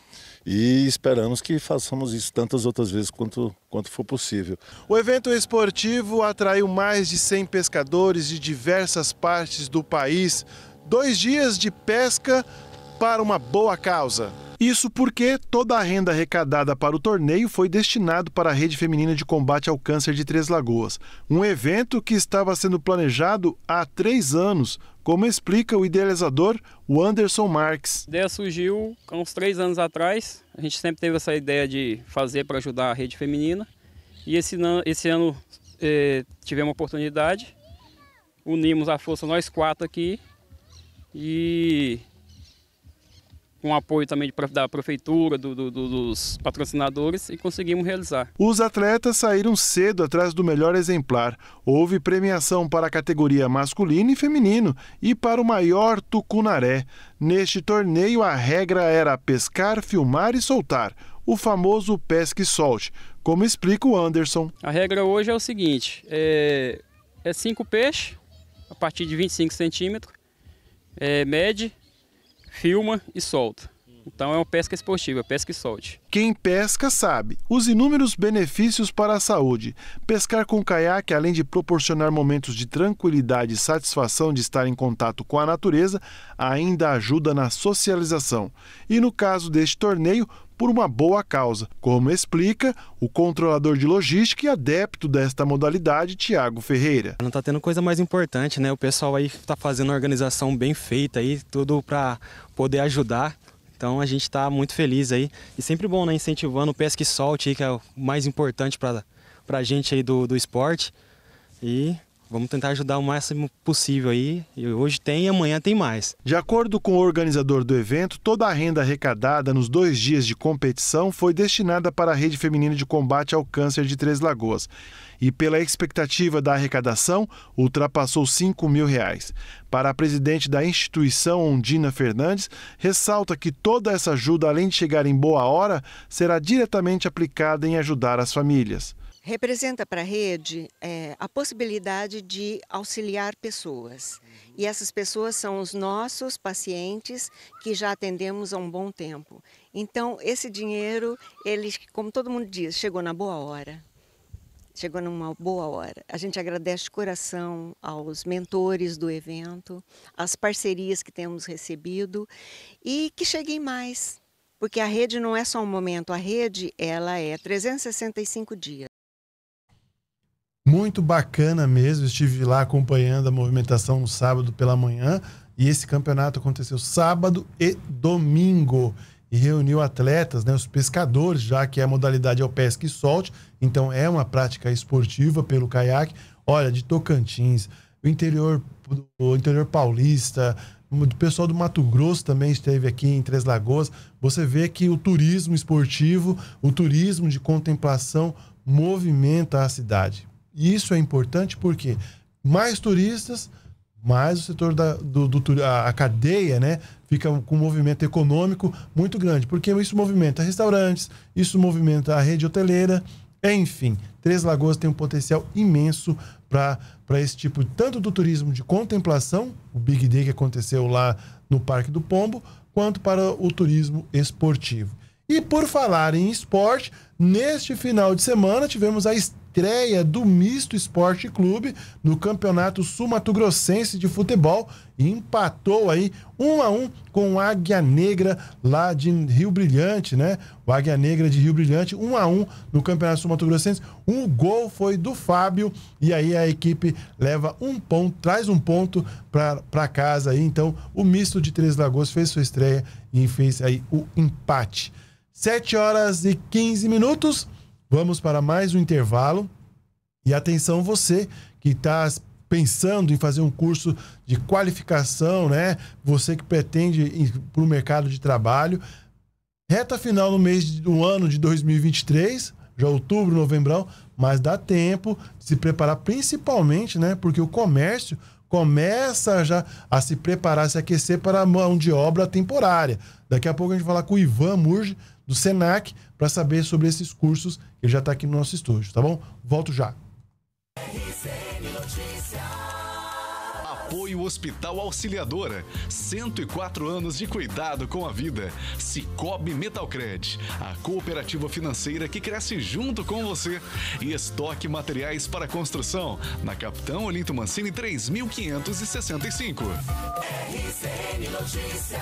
e esperamos que façamos isso tantas outras vezes quanto, quanto for possível. O evento esportivo atraiu mais de 100 pescadores de diversas partes do país. Dois dias de pesca para uma boa causa. Isso porque toda a renda arrecadada para o torneio foi destinado para a Rede Feminina de Combate ao Câncer de Três Lagoas, um evento que estava sendo planejado há três anos, como explica o idealizador o Anderson Marques. A ideia surgiu há uns três anos atrás. A gente sempre teve essa ideia de fazer para ajudar a Rede Feminina. E esse, esse ano eh, tivemos a oportunidade, unimos a força nós quatro aqui e com apoio também da prefeitura, do, do, dos patrocinadores e conseguimos realizar. Os atletas saíram cedo atrás do melhor exemplar. Houve premiação para a categoria masculino e feminino e para o maior tucunaré. Neste torneio, a regra era pescar, filmar e soltar, o famoso pesca e solte, como explica o Anderson. A regra hoje é o seguinte: é, é cinco peixes a partir de 25 centímetros, é, mede filma e solta. Então é uma pesca esportiva, é pesca e solte. Quem pesca sabe os inúmeros benefícios para a saúde. Pescar com caiaque, além de proporcionar momentos de tranquilidade e satisfação de estar em contato com a natureza, ainda ajuda na socialização. E no caso deste torneio, por uma boa causa, como explica o controlador de logística e adepto desta modalidade, Tiago Ferreira. Não está tendo coisa mais importante, né? O pessoal aí está fazendo uma organização bem feita aí, tudo para poder ajudar. Então a gente está muito feliz aí. E sempre bom, né? Incentivando o pesque solte, que é o mais importante para a gente aí do, do esporte. E Vamos tentar ajudar o máximo possível aí. E hoje tem e amanhã tem mais. De acordo com o organizador do evento, toda a renda arrecadada nos dois dias de competição foi destinada para a Rede Feminina de Combate ao Câncer de Três Lagoas. E pela expectativa da arrecadação, ultrapassou 5 mil reais. Para a presidente da instituição, Ondina Fernandes, ressalta que toda essa ajuda, além de chegar em boa hora, será diretamente aplicada em ajudar as famílias representa para a rede é, a possibilidade de auxiliar pessoas. Uhum. E essas pessoas são os nossos pacientes que já atendemos há um bom tempo. Então, esse dinheiro, ele, como todo mundo diz, chegou na boa hora. Chegou numa boa hora. A gente agradece de coração aos mentores do evento, às parcerias que temos recebido e que cheguem mais, porque a rede não é só um momento, a rede ela é 365 dias muito bacana mesmo. Estive lá acompanhando a movimentação no sábado pela manhã. E esse campeonato aconteceu sábado e domingo. E reuniu atletas, né, os pescadores, já que é a modalidade é o pesca e solte. Então é uma prática esportiva pelo caiaque. Olha, de Tocantins, o interior, o interior paulista, o pessoal do Mato Grosso também esteve aqui em Três Lagoas. Você vê que o turismo esportivo, o turismo de contemplação movimenta a cidade. E isso é importante porque mais turistas, mais o setor da do, do a, a, cadeia, né, fica com um movimento econômico muito grande, porque isso movimenta restaurantes, isso movimenta a rede hoteleira, enfim, Três Lagoas tem um potencial imenso para esse tipo tanto do turismo de contemplação, o Big Day que aconteceu lá no Parque do Pombo, quanto para o turismo esportivo. E por falar em esporte, neste final de semana tivemos a estreia estreia do Misto Esporte Clube no Campeonato Sul-Mato-Grossense de Futebol e empatou aí um a um com o Águia Negra lá de Rio Brilhante, né? O Águia Negra de Rio Brilhante, um a um no Campeonato Sul-Mato-Grossense. Um gol foi do Fábio e aí a equipe leva um ponto, traz um ponto para casa aí. Então, o misto de Três Lagoas fez sua estreia e fez aí o empate. 7 horas e 15 minutos. Vamos para mais um intervalo. E atenção você que está pensando em fazer um curso de qualificação, né? Você que pretende ir para o mercado de trabalho. Reta final no mês do ano de 2023, já outubro, novembro, mas dá tempo de se preparar, principalmente, né? Porque o comércio começa já a se preparar, a se aquecer para a mão de obra temporária. Daqui a pouco a gente vai falar com o Ivan Murge, do SENAC, para saber sobre esses cursos ele já está aqui no nosso estúdio, tá bom? Volto já. Apoio Hospital Auxiliadora. 104 anos de cuidado com a vida. Cicobi Metalcred, a cooperativa financeira que cresce junto com você. E estoque materiais para construção na Capitão Olinto Mancini 3565. RCN Notícias.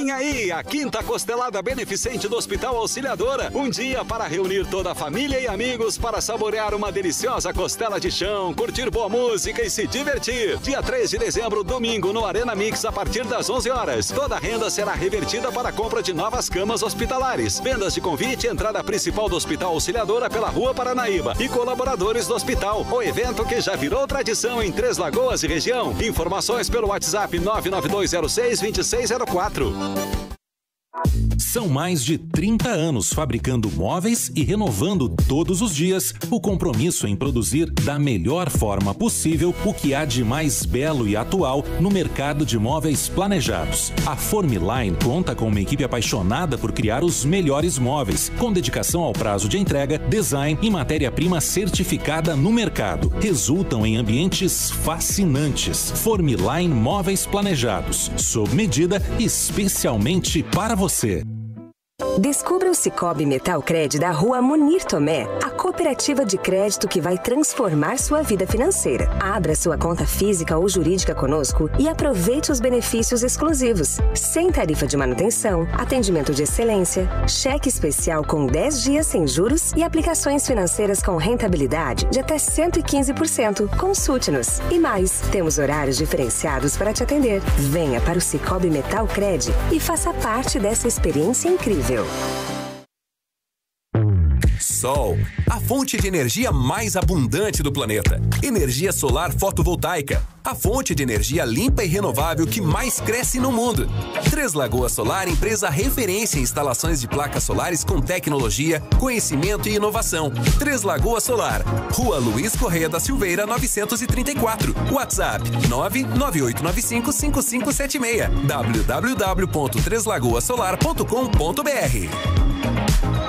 Vem aí a quinta costelada beneficente do Hospital Auxiliadora. Um dia para reunir toda a família e amigos para saborear uma deliciosa costela de chão, curtir boa música e se divertir. Dia 3 de dezembro, domingo, no Arena Mix, a partir das 11 horas. Toda a renda será revertida para a compra de novas camas hospitalares. Vendas de convite, entrada principal do Hospital Auxiliadora pela Rua Paranaíba e colaboradores do hospital. O evento que já virou tradição em Três Lagoas e região. Informações pelo WhatsApp 99206 2604. São mais de 30 anos fabricando móveis e renovando todos os dias o compromisso em produzir da melhor forma possível o que há de mais belo e atual no mercado de móveis planejados. A Formiline conta com uma equipe apaixonada por criar os melhores móveis, com dedicação ao prazo de entrega, design e matéria-prima certificada no mercado. Resultam em ambientes fascinantes. Formiline Móveis Planejados, sob medida especialmente para você. Descubra o Cicobi Metal Crédito da rua Munir Tomé, a cooperativa de crédito que vai transformar sua vida financeira. Abra sua conta física ou jurídica conosco e aproveite os benefícios exclusivos. Sem tarifa de manutenção, atendimento de excelência, cheque especial com 10 dias sem juros e aplicações financeiras com rentabilidade de até 115%. Consulte-nos. E mais, temos horários diferenciados para te atender. Venha para o Cicobi Metal Crédito e faça parte dessa experiência incrível. Brasil. Sol, a fonte de energia mais abundante do planeta. Energia solar fotovoltaica, a fonte de energia limpa e renovável que mais cresce no mundo. Três Lagoas Solar, empresa referência em instalações de placas solares com tecnologia, conhecimento e inovação. Três Lagoas Solar, Rua Luiz Correia da Silveira, 934. WhatsApp 998955576 www.treslagoasolar.com.br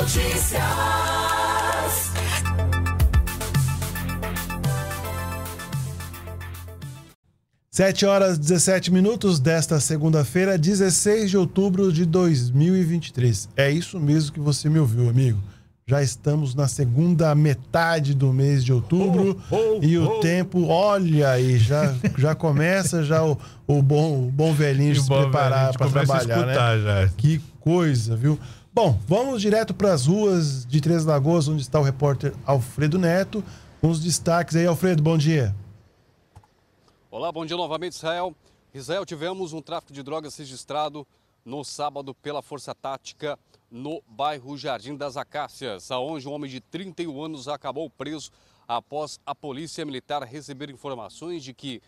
Notícias. Sete horas 17 minutos desta segunda-feira, 16 de outubro de 2023. É isso mesmo que você me ouviu, amigo. Já estamos na segunda metade do mês de outubro oh, oh, e o oh. tempo, olha aí, já, já começa já o, o bom o bom velhinho se bom, preparar para trabalhar, né? Já. Que coisa, viu? Bom, vamos direto para as ruas de Três Lagoas, onde está o repórter Alfredo Neto. Uns destaques aí, Alfredo, bom dia. Olá, bom dia novamente, Israel. Israel, tivemos um tráfico de drogas registrado no sábado pela Força Tática no bairro Jardim das Acácias, aonde um homem de 31 anos acabou preso após a polícia militar receber informações de que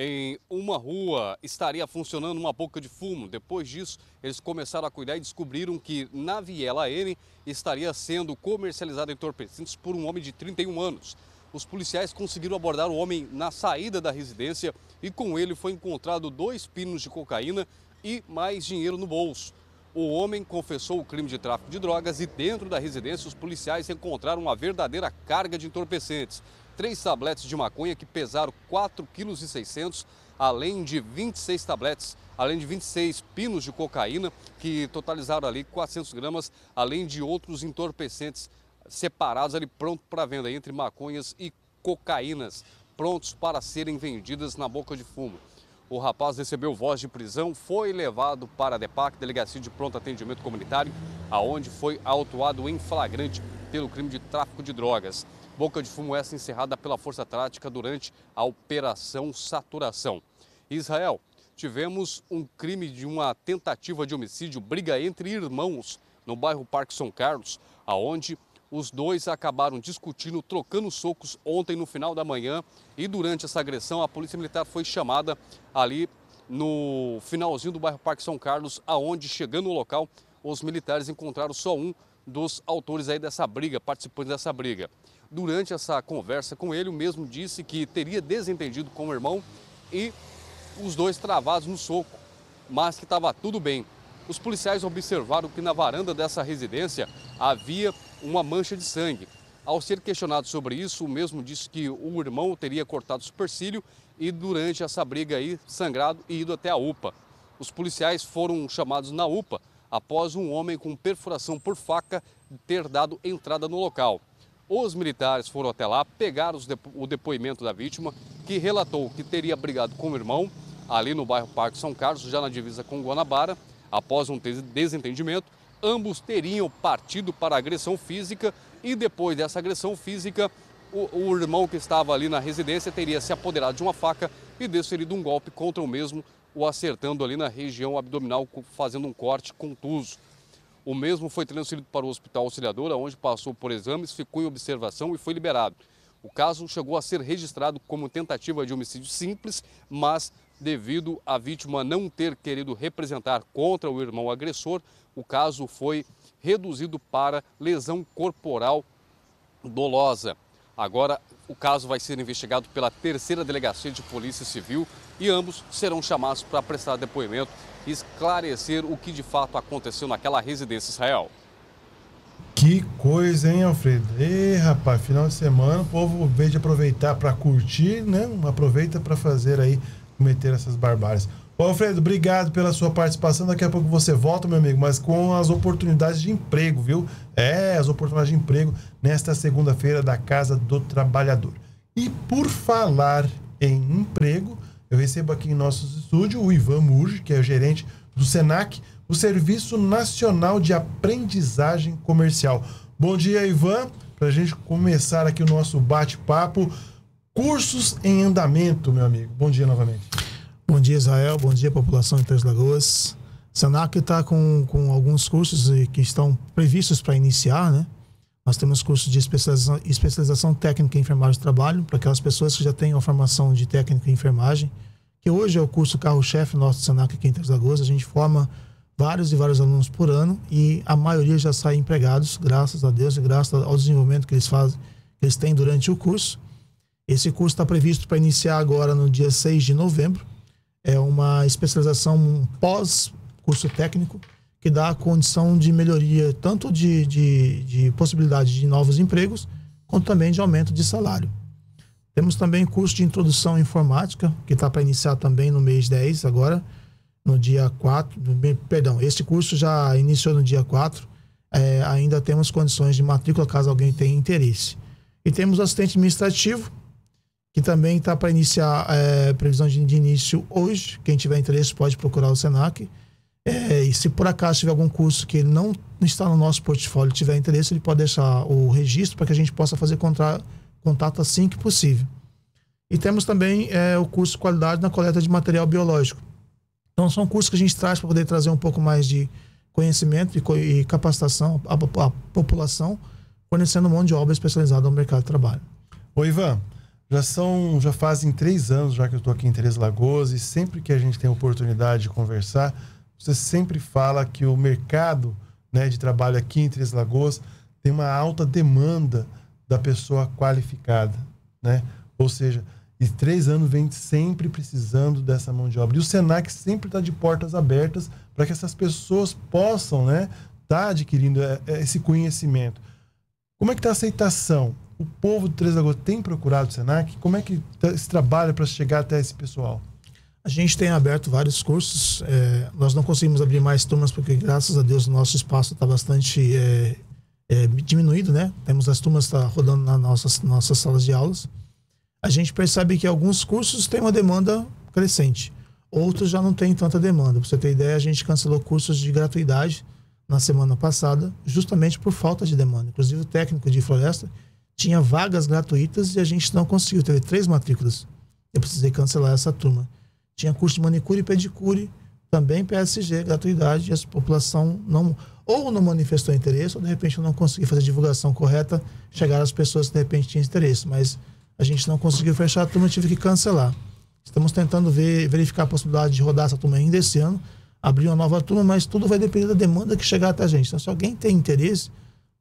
em uma rua estaria funcionando uma boca de fumo. Depois disso, eles começaram a cuidar e descobriram que na viela N estaria sendo comercializada entorpecentes por um homem de 31 anos. Os policiais conseguiram abordar o homem na saída da residência e com ele foi encontrado dois pinos de cocaína e mais dinheiro no bolso. O homem confessou o crime de tráfico de drogas e dentro da residência os policiais encontraram uma verdadeira carga de entorpecentes três tabletes de maconha que pesaram 4,6 kg, além de 26 tabletes, além de 26 pinos de cocaína, que totalizaram ali 400 gramas, além de outros entorpecentes separados ali pronto para venda, entre maconhas e cocaínas, prontos para serem vendidas na boca de fumo. O rapaz recebeu voz de prisão, foi levado para a DEPAC, Delegacia de Pronto Atendimento Comunitário, aonde foi autuado em flagrante pelo crime de tráfico de drogas. Boca de fumo é essa encerrada pela Força Tática durante a Operação Saturação. Israel, tivemos um crime de uma tentativa de homicídio, briga entre irmãos no bairro Parque São Carlos, aonde os dois acabaram discutindo, trocando socos ontem no final da manhã e durante essa agressão a Polícia Militar foi chamada ali no finalzinho do bairro Parque São Carlos, aonde chegando no local os militares encontraram só um dos autores aí dessa briga, participantes dessa briga. Durante essa conversa com ele, o mesmo disse que teria desentendido com o irmão e os dois travados no soco, mas que estava tudo bem. Os policiais observaram que na varanda dessa residência havia uma mancha de sangue. Ao ser questionado sobre isso, o mesmo disse que o irmão teria cortado o supercílio e durante essa briga aí sangrado e ido até a UPA. Os policiais foram chamados na UPA após um homem com perfuração por faca ter dado entrada no local. Os militares foram até lá, pegaram o depoimento da vítima, que relatou que teria brigado com o irmão ali no bairro Parque São Carlos, já na divisa com Guanabara, após um desentendimento. Ambos teriam partido para agressão física e depois dessa agressão física, o, o irmão que estava ali na residência teria se apoderado de uma faca e desferido um golpe contra o mesmo, o acertando ali na região abdominal, fazendo um corte contuso. O mesmo foi transferido para o Hospital Auxiliadora, onde passou por exames, ficou em observação e foi liberado. O caso chegou a ser registrado como tentativa de homicídio simples, mas devido à vítima não ter querido representar contra o irmão agressor, o caso foi reduzido para lesão corporal dolosa. Agora, o caso vai ser investigado pela terceira delegacia de Polícia Civil e ambos serão chamados para prestar depoimento e esclarecer o que de fato aconteceu naquela residência Israel. Que coisa, hein, Alfredo? Ei, rapaz, final de semana, o povo, em de aproveitar para curtir, né? Aproveita para fazer aí, cometer essas barbáries. Ô, Alfredo, obrigado pela sua participação. Daqui a pouco você volta, meu amigo, mas com as oportunidades de emprego, viu? É, as oportunidades de emprego nesta segunda-feira da Casa do Trabalhador. E por falar em emprego, eu recebo aqui em nossos estúdios o Ivan Murge, que é o gerente do SENAC, o Serviço Nacional de Aprendizagem Comercial. Bom dia, Ivan, para a gente começar aqui o nosso bate-papo. Cursos em andamento, meu amigo. Bom dia novamente. Bom dia, Israel. Bom dia, população de Três Lagoas. SENAC está com, com alguns cursos que estão previstos para iniciar, né? Nós temos cursos de especialização, especialização técnica em enfermagem de trabalho, para aquelas pessoas que já têm uma formação de técnica em enfermagem, que hoje é o curso carro-chefe nosso do Senac aqui em Três Lagoas. A gente forma vários e vários alunos por ano e a maioria já sai empregados, graças a Deus e graças ao desenvolvimento que eles fazem, que eles têm durante o curso. Esse curso está previsto para iniciar agora no dia 6 de novembro. É uma especialização pós curso técnico que dá condição de melhoria tanto de, de, de possibilidade de novos empregos, quanto também de aumento de salário. Temos também curso de introdução à informática, que está para iniciar também no mês 10 agora, no dia 4, perdão, este curso já iniciou no dia 4, é, ainda temos condições de matrícula caso alguém tenha interesse. E temos assistente administrativo, que também está para iniciar é, previsão de, de início hoje. Quem tiver interesse pode procurar o SENAC. É, e se por acaso tiver algum curso que não está no nosso portfólio tiver interesse, ele pode deixar o registro para que a gente possa fazer contato assim que possível. E temos também é, o curso Qualidade na Coleta de Material Biológico. Então, são cursos que a gente traz para poder trazer um pouco mais de conhecimento e, e capacitação à, à população, fornecendo mão de obra especializada ao mercado de trabalho. Oi, Ivan. Já são, já fazem três anos já que eu estou aqui em Três Lagoas e sempre que a gente tem a oportunidade de conversar, você sempre fala que o mercado né, de trabalho aqui em Três Lagoas tem uma alta demanda da pessoa qualificada, né? Ou seja, e três anos vem sempre precisando dessa mão de obra. E o Senac sempre está de portas abertas para que essas pessoas possam, né, tá adquirindo é, é, esse conhecimento. Como é que está a aceitação? O povo de Três Lagoas tem procurado o Senac? Como é que tá se trabalha para chegar até esse pessoal? A gente tem aberto vários cursos. É, nós não conseguimos abrir mais turmas porque, graças a Deus, o nosso espaço está bastante é, é, diminuído, né? Temos as turmas tá rodando nas nossas, nossas salas de aulas. A gente percebe que alguns cursos têm uma demanda crescente. Outros já não têm tanta demanda. Para você ter ideia, a gente cancelou cursos de gratuidade na semana passada, justamente por falta de demanda. Inclusive, o técnico de floresta tinha vagas gratuitas e a gente não conseguiu. Teve três matrículas. Eu precisei cancelar essa turma. Tinha curso de manicure e pedicure, também PSG, gratuidade, e a população não ou não manifestou interesse, ou de repente não conseguiu fazer a divulgação correta, chegar às pessoas que de repente tinham interesse, mas a gente não conseguiu fechar a turma, tive que cancelar. Estamos tentando ver, verificar a possibilidade de rodar essa turma ainda esse ano, abrir uma nova turma, mas tudo vai depender da demanda que chegar até a gente. Então, se alguém tem interesse,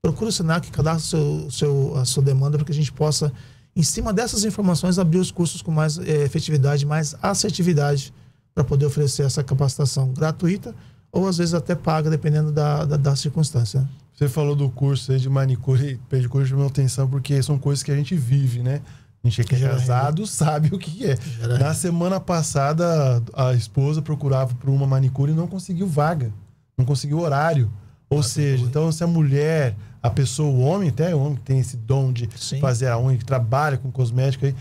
procura o SENAC, cadastre seu, seu, a sua demanda para que a gente possa em cima dessas informações, abrir os cursos com mais é, efetividade, mais assertividade, para poder oferecer essa capacitação gratuita ou às vezes até paga, dependendo da, da, da circunstância. Você falou do curso de manicure e pedicure, de atenção porque são coisas que a gente vive, né? A gente é casado sabe o que é. Na semana passada, a esposa procurava por uma manicure e não conseguiu vaga, não conseguiu horário. Ou seja, então se a mulher a pessoa, o homem, até o homem que tem esse dom de Sim. fazer a unha, que trabalha com cosmética aí,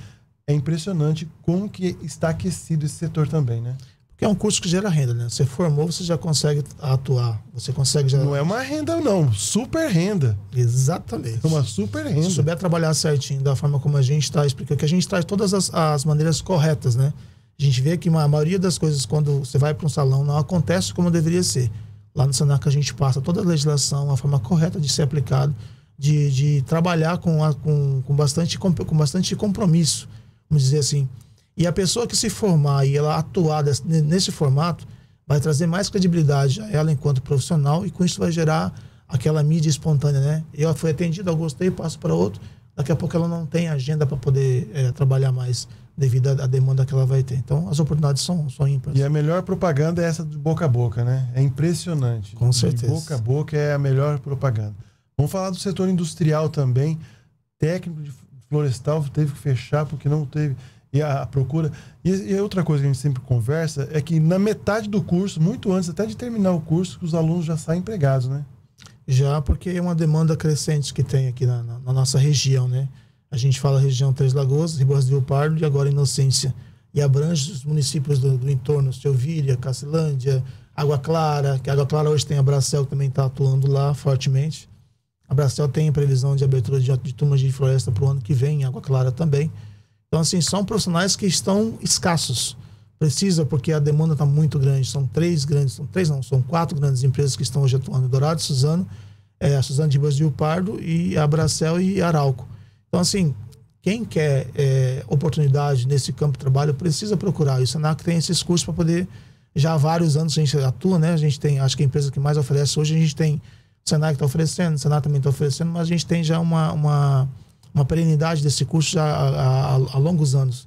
é impressionante como que está aquecido esse setor também, né? Porque é um curso que gera renda, né? Você formou, você já consegue atuar, você consegue já Não é uma renda, não. Super renda. Exatamente. É uma super renda. Se souber trabalhar certinho, da forma como a gente está traz, que a gente traz todas as, as maneiras corretas, né? A gente vê que a maioria das coisas, quando você vai para um salão, não acontece como deveria ser. Lá no Senac a gente passa toda a legislação, a forma correta de ser aplicado, de, de trabalhar com, a, com, com, bastante, com, com bastante compromisso, vamos dizer assim. E a pessoa que se formar e ela atuar desse, nesse formato vai trazer mais credibilidade a ela enquanto profissional e com isso vai gerar aquela mídia espontânea, né? Eu fui atendido, eu gostei, passo para outro daqui a pouco ela não tem agenda para poder é, trabalhar mais devido à, demanda que ela vai ter. Então, as oportunidades são, são ímpares. E a melhor propaganda é essa de boca a boca, né? É impressionante. Com de boca a boca é a melhor propaganda. Vamos falar do setor industrial também. Técnico de florestal teve que fechar porque não teve e a, a procura. E, e, outra coisa que a gente sempre conversa é que na metade do curso, muito antes até de terminar o curso, os alunos já saem empregados, né? já porque é uma demanda crescente que tem aqui na, na, na nossa região, né? A gente fala região Três Lagoas, Ribas do Rio Pardo e agora Inocência. E abrange os municípios do, do entorno, Silvíria, Cacilândia, Água Clara, que Água Clara hoje tem a Bracel que também está atuando lá fortemente. A Bracel tem previsão de abertura de, de turmas de floresta para o ano que vem, Água Clara também. Então, assim, são profissionais que estão escassos. Precisa porque a demanda está muito grande. São três grandes, são três não, são quatro grandes empresas que estão hoje atuando: Dourado, Suzano, é, a Suzano de Brasil Pardo e a Bracel e Arauco. Então, assim, quem quer é, oportunidade nesse campo de trabalho precisa procurar. E o Senac tem esses cursos para poder. Já há vários anos a gente atua, né? A gente tem, acho que a empresa que mais oferece hoje, a gente tem. O Senac está oferecendo, o Senac também está oferecendo, mas a gente tem já uma, uma, uma perenidade desse curso já há, há, há longos anos.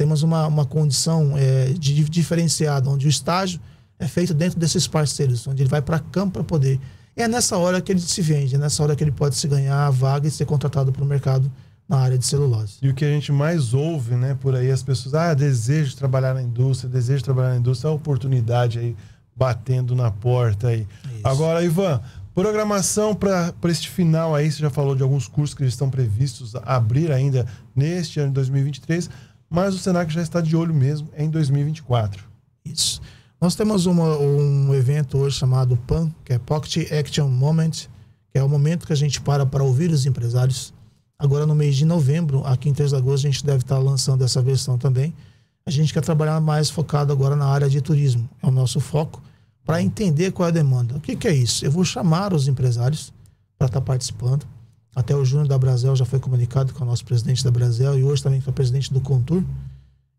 Temos uma, uma condição é, de, diferenciada, onde o estágio é feito dentro desses parceiros, onde ele vai para campo para poder. E é nessa hora que ele se vende, é nessa hora que ele pode se ganhar a vaga e ser contratado para o mercado na área de celulose. E o que a gente mais ouve, né, por aí, as pessoas, ah, desejo trabalhar na indústria, desejo trabalhar na indústria, é a oportunidade aí batendo na porta aí. Isso. Agora, Ivan, programação para este final aí, você já falou de alguns cursos que estão previstos abrir ainda neste ano de 2023 mas o Senac já está de olho mesmo em 2024. Isso. Nós temos uma, um evento hoje chamado PAN, que é Pocket Action Moment, que é o momento que a gente para para ouvir os empresários. Agora, no mês de novembro, aqui em Três agosto a gente deve estar lançando essa versão também. A gente quer trabalhar mais focado agora na área de turismo, é o nosso foco, para entender qual é a demanda. O que, que é isso? Eu vou chamar os empresários para estar participando até o Júnior da Brasel já foi comunicado com o nosso presidente da Brasel e hoje também com o presidente do Contur.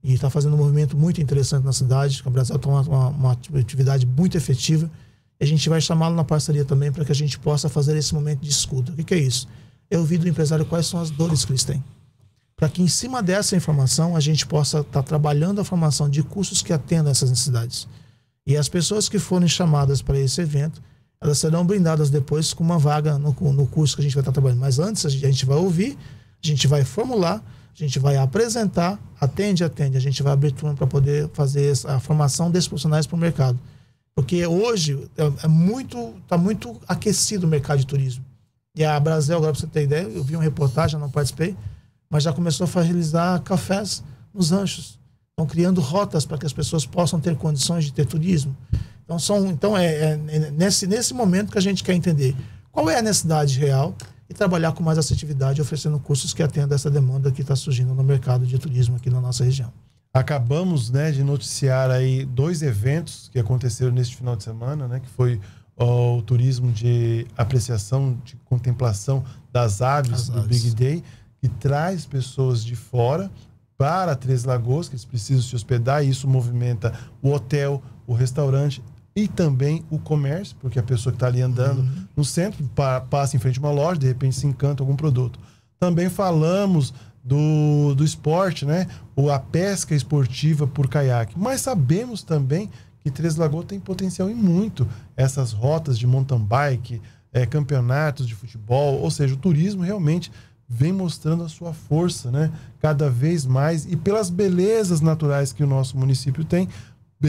E está fazendo um movimento muito interessante na cidade. A Brasel está uma, uma, uma atividade muito efetiva. A gente vai chamá-lo na parceria também para que a gente possa fazer esse momento de escuta. O que, que é isso? Eu ouvi do empresário quais são as dores que eles têm. Para que em cima dessa informação a gente possa estar tá trabalhando a formação de cursos que atendam essas necessidades. E as pessoas que forem chamadas para esse evento elas serão blindadas depois com uma vaga no, no curso que a gente vai estar trabalhando. Mas antes, a gente vai ouvir, a gente vai formular, a gente vai apresentar, atende, atende. A gente vai abrir turma para poder fazer a formação desses profissionais para o mercado. Porque hoje é, é muito, está muito aquecido o mercado de turismo. E a Brasil, agora para você ter ideia, eu vi uma reportagem, não participei, mas já começou a realizar cafés nos anchos Estão criando rotas para que as pessoas possam ter condições de ter turismo. Então, são, então é, é, é nesse, nesse momento que a gente quer entender qual é a necessidade real e trabalhar com mais assertividade, oferecendo cursos que atendam essa demanda que está surgindo no mercado de turismo aqui na nossa região. Acabamos né, de noticiar aí dois eventos que aconteceram neste final de semana, né, que foi ó, o turismo de apreciação, de contemplação das aves, As do aves. Big Day, que traz pessoas de fora para Três Lagoas, que eles precisam se hospedar, e isso movimenta o hotel, o restaurante e também o comércio, porque a pessoa que está ali andando uhum. no centro pa, passa em frente a uma loja, de repente se encanta algum produto. Também falamos do, do esporte, né? Ou a pesca esportiva por caiaque. Mas sabemos também que Três Lagoas tem potencial e muito essas rotas de mountain bike, é, campeonatos de futebol, ou seja, o turismo realmente vem mostrando a sua força, né? Cada vez mais e pelas belezas naturais que o nosso município tem,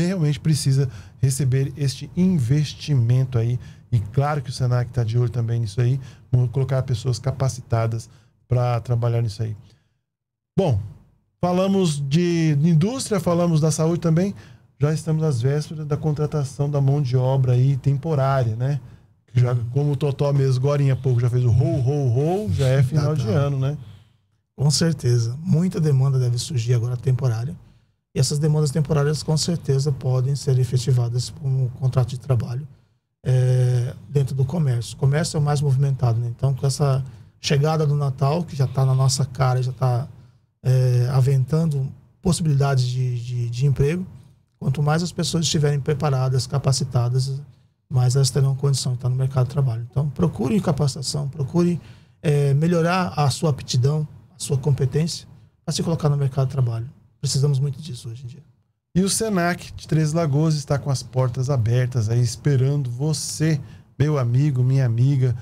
realmente precisa receber este investimento aí. E claro que o Senac está de olho também nisso aí, vamos colocar pessoas capacitadas para trabalhar nisso aí. Bom, falamos de indústria, falamos da saúde também. Já estamos às vésperas da contratação da mão de obra aí temporária, né? Já, uhum. como o Totó mesmo, agora há pouco, já fez o rou, rou, rou, já é final tá, tá. de ano, né? Com certeza. Muita demanda deve surgir agora temporária. E essas demandas temporárias, com certeza, podem ser efetivadas por um contrato de trabalho é, dentro do comércio. O comércio é o mais movimentado, né? Então, com essa chegada do Natal, que já está na nossa cara, já está é, eh, aventando possibilidades de, de, de, emprego, quanto mais as pessoas estiverem preparadas, capacitadas, mais elas terão condição de estar no mercado de trabalho. Então, procure capacitação, procure é, melhorar a sua aptidão, a sua competência para se colocar no mercado de trabalho. Precisamos muito disso hoje em dia. E o Senac de Três Lagoas está com as portas abertas aí, esperando você, meu amigo, minha amiga,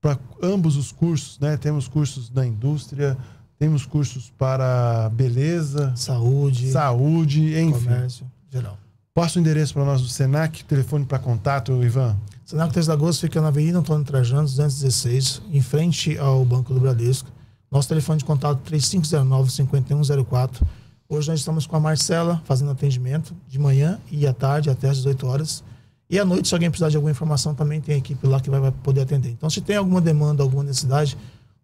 para ambos os cursos, né? Temos cursos na indústria, temos cursos para beleza, saúde, saúde, enfim. Comércio, geral. Passa o endereço para nós do Senac, telefone para contato, Ivan. Senac Três Lagoas fica na Avenida Antônio Trajano, 216, em frente ao Banco do Bradesco. Nosso telefone de contato é 3509-5104. Hoje nós estamos com a Marcela fazendo atendimento de manhã e à tarde até às 18 horas. E à noite, se alguém precisar de alguma informação, também tem a equipe lá que vai, poder atender. Então, se tem alguma demanda, alguma necessidade,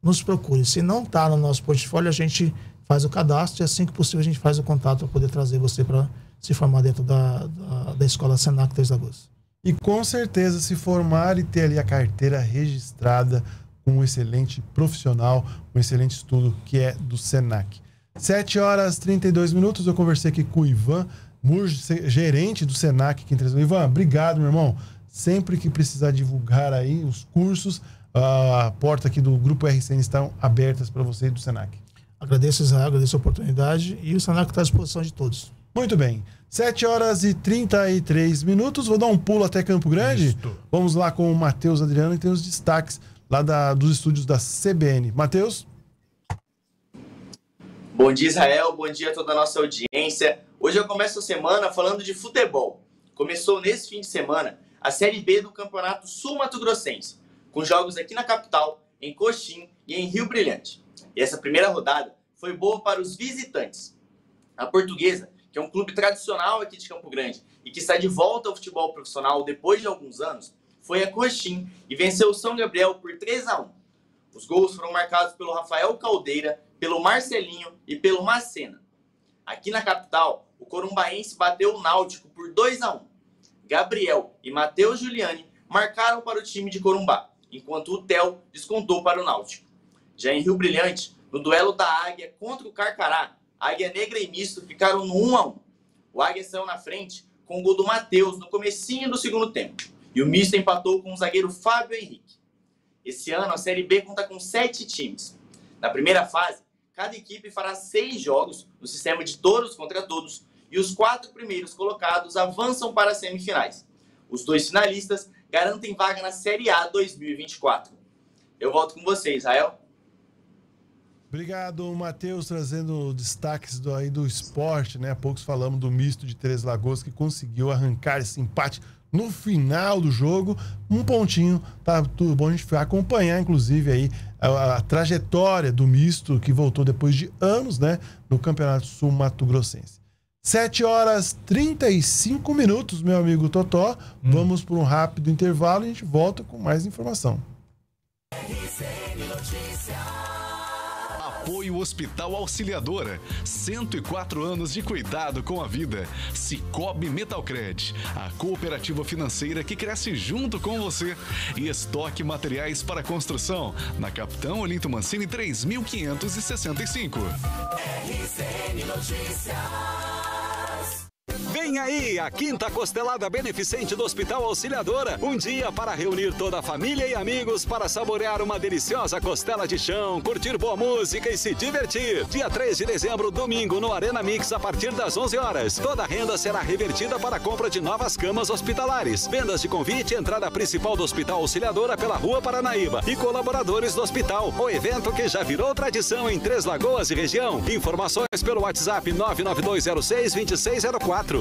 nos procure. Se não está no nosso portfólio, a gente faz o cadastro e assim que possível a gente faz o contato para poder trazer você para se formar dentro da, da, da escola Senac 3 de agosto. E com certeza se formar e ter ali a carteira registrada com um excelente profissional, um excelente estudo que é do Senac. 7 horas 32 minutos. Eu conversei aqui com o Ivan Murge, gerente do Senac aqui em Três Ivan, obrigado, meu irmão. Sempre que precisar divulgar aí os cursos, a porta aqui do Grupo RCN estão abertas para você do Senac. Agradeço, Israel, agradeço a oportunidade e o Senac está à disposição de todos. Muito bem. 7 horas e 33 minutos. Vou dar um pulo até Campo Grande. Vamos lá com o Matheus Adriano, que tem os destaques lá da, dos estúdios da CBN. Matheus. Bom dia, Israel. Bom dia a toda a nossa audiência. Hoje eu começo a semana falando de futebol. Começou nesse fim de semana a Série B do Campeonato Sul-Mato Grossense, com jogos aqui na capital, em Coxim e em Rio Brilhante. E essa primeira rodada foi boa para os visitantes. A Portuguesa, que é um clube tradicional aqui de Campo Grande e que está de volta ao futebol profissional depois de alguns anos, foi a Coxim e venceu o São Gabriel por 3 a 1. Os gols foram marcados pelo Rafael Caldeira pelo Marcelinho e pelo Macena. Aqui na capital, o corumbaense bateu o Náutico por 2 a 1. Gabriel e Matheus Giuliani marcaram para o time de Corumbá, enquanto o Tel descontou para o Náutico. Já em Rio Brilhante, no duelo da Águia contra o Carcará, Águia Negra e Misto ficaram no 1 a 1. O Águia saiu na frente com o gol do Matheus no comecinho do segundo tempo. E o Misto empatou com o zagueiro Fábio Henrique. Esse ano a Série B conta com sete times. Na primeira fase, Cada equipe fará seis jogos no sistema de todos contra todos e os quatro primeiros colocados avançam para as semifinais. Os dois finalistas garantem vaga na Série A 2024. Eu volto com você, Israel. Obrigado, Matheus, trazendo destaques do, aí do esporte, né? Há poucos falamos do misto de Três Lagoas que conseguiu arrancar esse empate no final do jogo, um pontinho, tá tudo bom a gente acompanhar, inclusive, aí a, a trajetória do misto que voltou depois de anos, né, no Campeonato Sul Mato Grossense. 7 horas 35 minutos, meu amigo Totó. Hum. Vamos por um rápido intervalo e a gente volta com mais informação. RCN apoio Hospital Auxiliadora. 104 anos de cuidado com a vida. Cicobi Metalcred, a cooperativa financeira que cresce junto com você. E estoque materiais para construção, na Capitão Olinto Mancini 3565. RCN Notícias. Vem aí a quinta costelada beneficente do Hospital Auxiliadora. Um dia para reunir toda a família e amigos para saborear uma deliciosa costela de chão, curtir boa música e se divertir. Dia 3 de dezembro, domingo, no Arena Mix, a partir das 11 horas. Toda a renda será revertida para a compra de novas camas hospitalares. Vendas de convite, entrada principal do Hospital Auxiliadora pela Rua Paranaíba e colaboradores do hospital. O evento que já virou tradição em Três Lagoas e região. Informações pelo WhatsApp 99206 2604.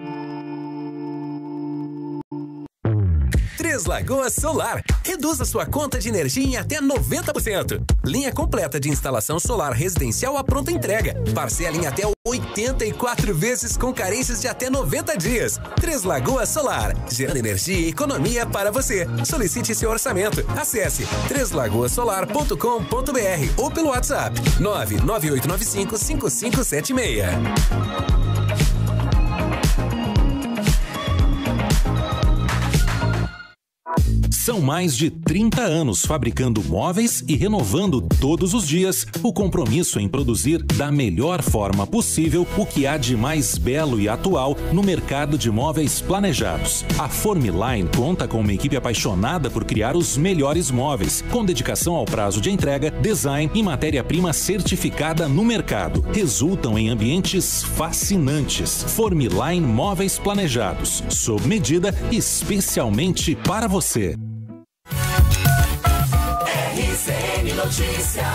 Postos Lagoas Solar. Reduza sua conta de energia em até 90%. Linha completa de instalação solar residencial à pronta entrega. Parcela em até 84 vezes com carências de até 90 dias. Três Lagoas Solar, gerando energia e economia para você. Solicite seu orçamento. Acesse treslagoasolar.com.br ou pelo WhatsApp 998955576. São mais de 30 anos fabricando móveis e renovando todos os dias o compromisso em produzir da melhor forma possível o que há de mais belo e atual no mercado de móveis planejados. A Formiline conta com uma equipe apaixonada por criar os melhores móveis, com dedicação ao prazo de entrega, design e matéria-prima certificada no mercado. Resultam em ambientes fascinantes. Formiline Móveis Planejados, sob medida especialmente para você. Notícias.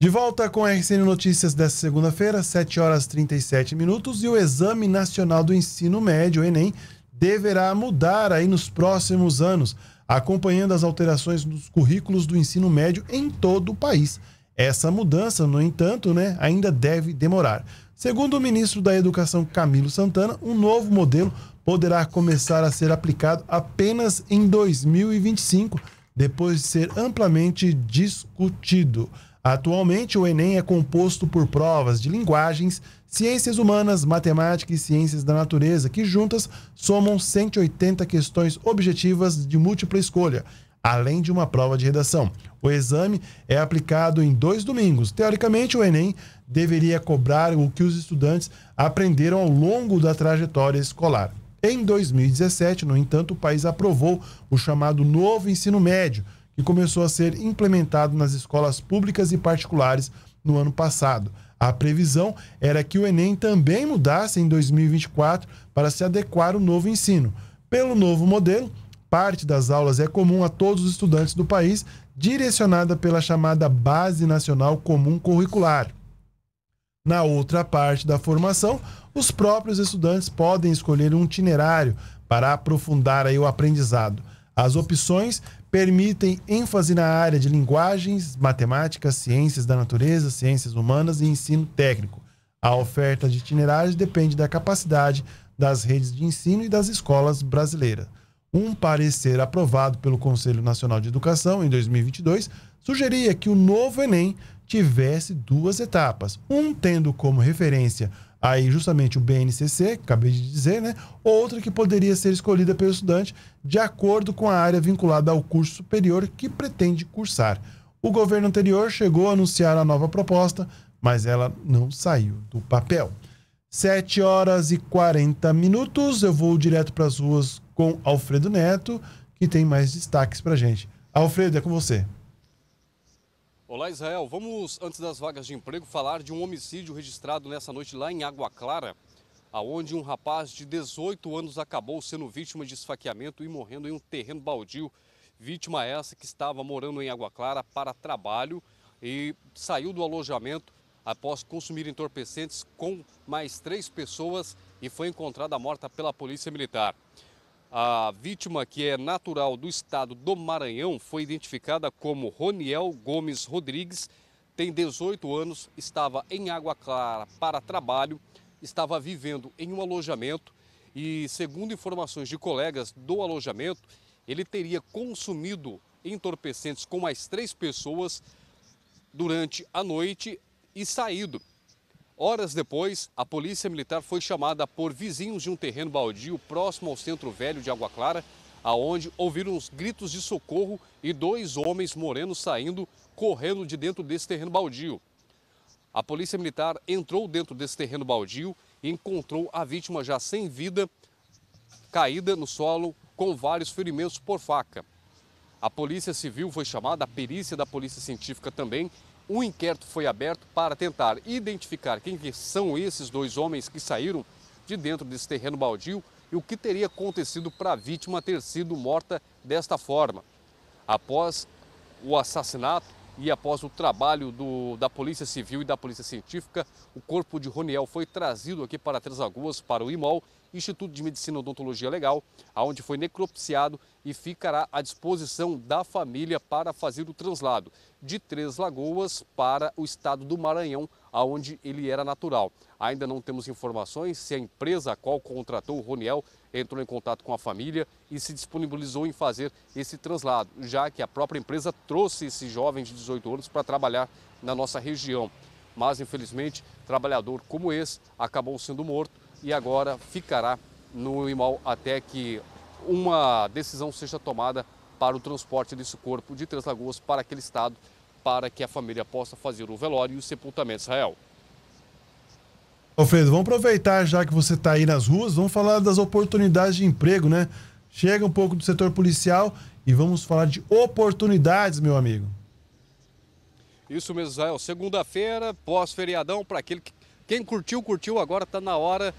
De volta com a RCN Notícias desta segunda-feira, 7 horas 37 minutos, e o Exame Nacional do Ensino Médio, o Enem, deverá mudar aí nos próximos anos, acompanhando as alterações dos currículos do ensino médio em todo o país. Essa mudança, no entanto, né, ainda deve demorar. Segundo o ministro da Educação Camilo Santana, um novo modelo poderá começar a ser aplicado apenas em 2025, depois de ser amplamente discutido. Atualmente, o Enem é composto por provas de linguagens, ciências humanas, matemática e ciências da natureza, que juntas somam 180 questões objetivas de múltipla escolha, além de uma prova de redação. O exame é aplicado em dois domingos. Teoricamente, o Enem deveria cobrar o que os estudantes aprenderam ao longo da trajetória escolar. Em 2017, no entanto, o país aprovou o chamado Novo Ensino Médio, que começou a ser implementado nas escolas públicas e particulares no ano passado. A previsão era que o Enem também mudasse em 2024 para se adequar ao novo ensino. Pelo novo modelo, parte das aulas é comum a todos os estudantes do país, direcionada pela chamada Base Nacional Comum Curricular. Na outra parte da formação, os próprios estudantes podem escolher um itinerário para aprofundar aí o aprendizado. As opções permitem ênfase na área de linguagens, matemática, ciências da natureza, ciências humanas e ensino técnico. A oferta de itinerários depende da capacidade das redes de ensino e das escolas brasileiras. Um parecer aprovado pelo Conselho Nacional de Educação em 2022 sugeria que o novo Enem tivesse duas etapas. Um tendo como referência aí justamente o BNCC, que acabei de dizer, né? Outra que poderia ser escolhida pelo estudante de acordo com a área vinculada ao curso superior que pretende cursar. O governo anterior chegou a anunciar a nova proposta, mas ela não saiu do papel. 7 horas e 40 minutos, eu vou direto para as ruas com Alfredo Neto, que tem mais destaques para gente. Alfredo, é com você. Olá, Israel. Vamos, antes das vagas de emprego, falar de um homicídio registrado nessa noite lá em Água Clara, aonde um rapaz de 18 anos acabou sendo vítima de esfaqueamento e morrendo em um terreno baldio. Vítima essa que estava morando em Água Clara para trabalho e saiu do alojamento após consumir entorpecentes com mais três pessoas e foi encontrada morta pela Polícia Militar. A vítima, que é natural do estado do Maranhão, foi identificada como Roniel Gomes Rodrigues, tem 18 anos, estava em Água Clara para trabalho, estava vivendo em um alojamento e, segundo informações de colegas do alojamento, ele teria consumido entorpecentes com mais três pessoas durante a noite e saído. Horas depois, a polícia militar foi chamada por vizinhos de um terreno baldio próximo ao centro velho de Água Clara, aonde ouviram os gritos de socorro e dois homens morenos saindo, correndo de dentro desse terreno baldio. A polícia militar entrou dentro desse terreno baldio e encontrou a vítima já sem vida, caída no solo com vários ferimentos por faca. A polícia civil foi chamada, a perícia da polícia científica também, um inquérito foi aberto para tentar identificar quem são esses dois homens que saíram de dentro desse terreno baldio e o que teria acontecido para a vítima ter sido morta desta forma. Após o assassinato, e após o trabalho do, da Polícia Civil e da Polícia Científica, o corpo de Roniel foi trazido aqui para Três Lagoas, para o IMOL, Instituto de Medicina e Odontologia Legal, aonde foi necropsiado e ficará à disposição da família para fazer o translado de Três Lagoas para o estado do Maranhão, aonde ele era natural. Ainda não temos informações se a empresa a qual contratou o Roniel entrou em contato com a família e se disponibilizou em fazer esse translado, já que a própria empresa trouxe esse jovem de 18 anos para trabalhar na nossa região. Mas, infelizmente, trabalhador como esse acabou sendo morto e agora ficará no imóvel até que uma decisão seja tomada para o transporte desse corpo de Três Lagoas para aquele estado, para que a família possa fazer o velório e o sepultamento. Israel. Alfredo, vamos aproveitar já que você está aí nas ruas, vamos falar das oportunidades de emprego, né? Chega um pouco do setor policial e vamos falar de oportunidades, meu amigo. Isso mesmo, Israel. Segunda-feira, pós-feriadão, para aquele que. Quem curtiu, curtiu, agora está na hora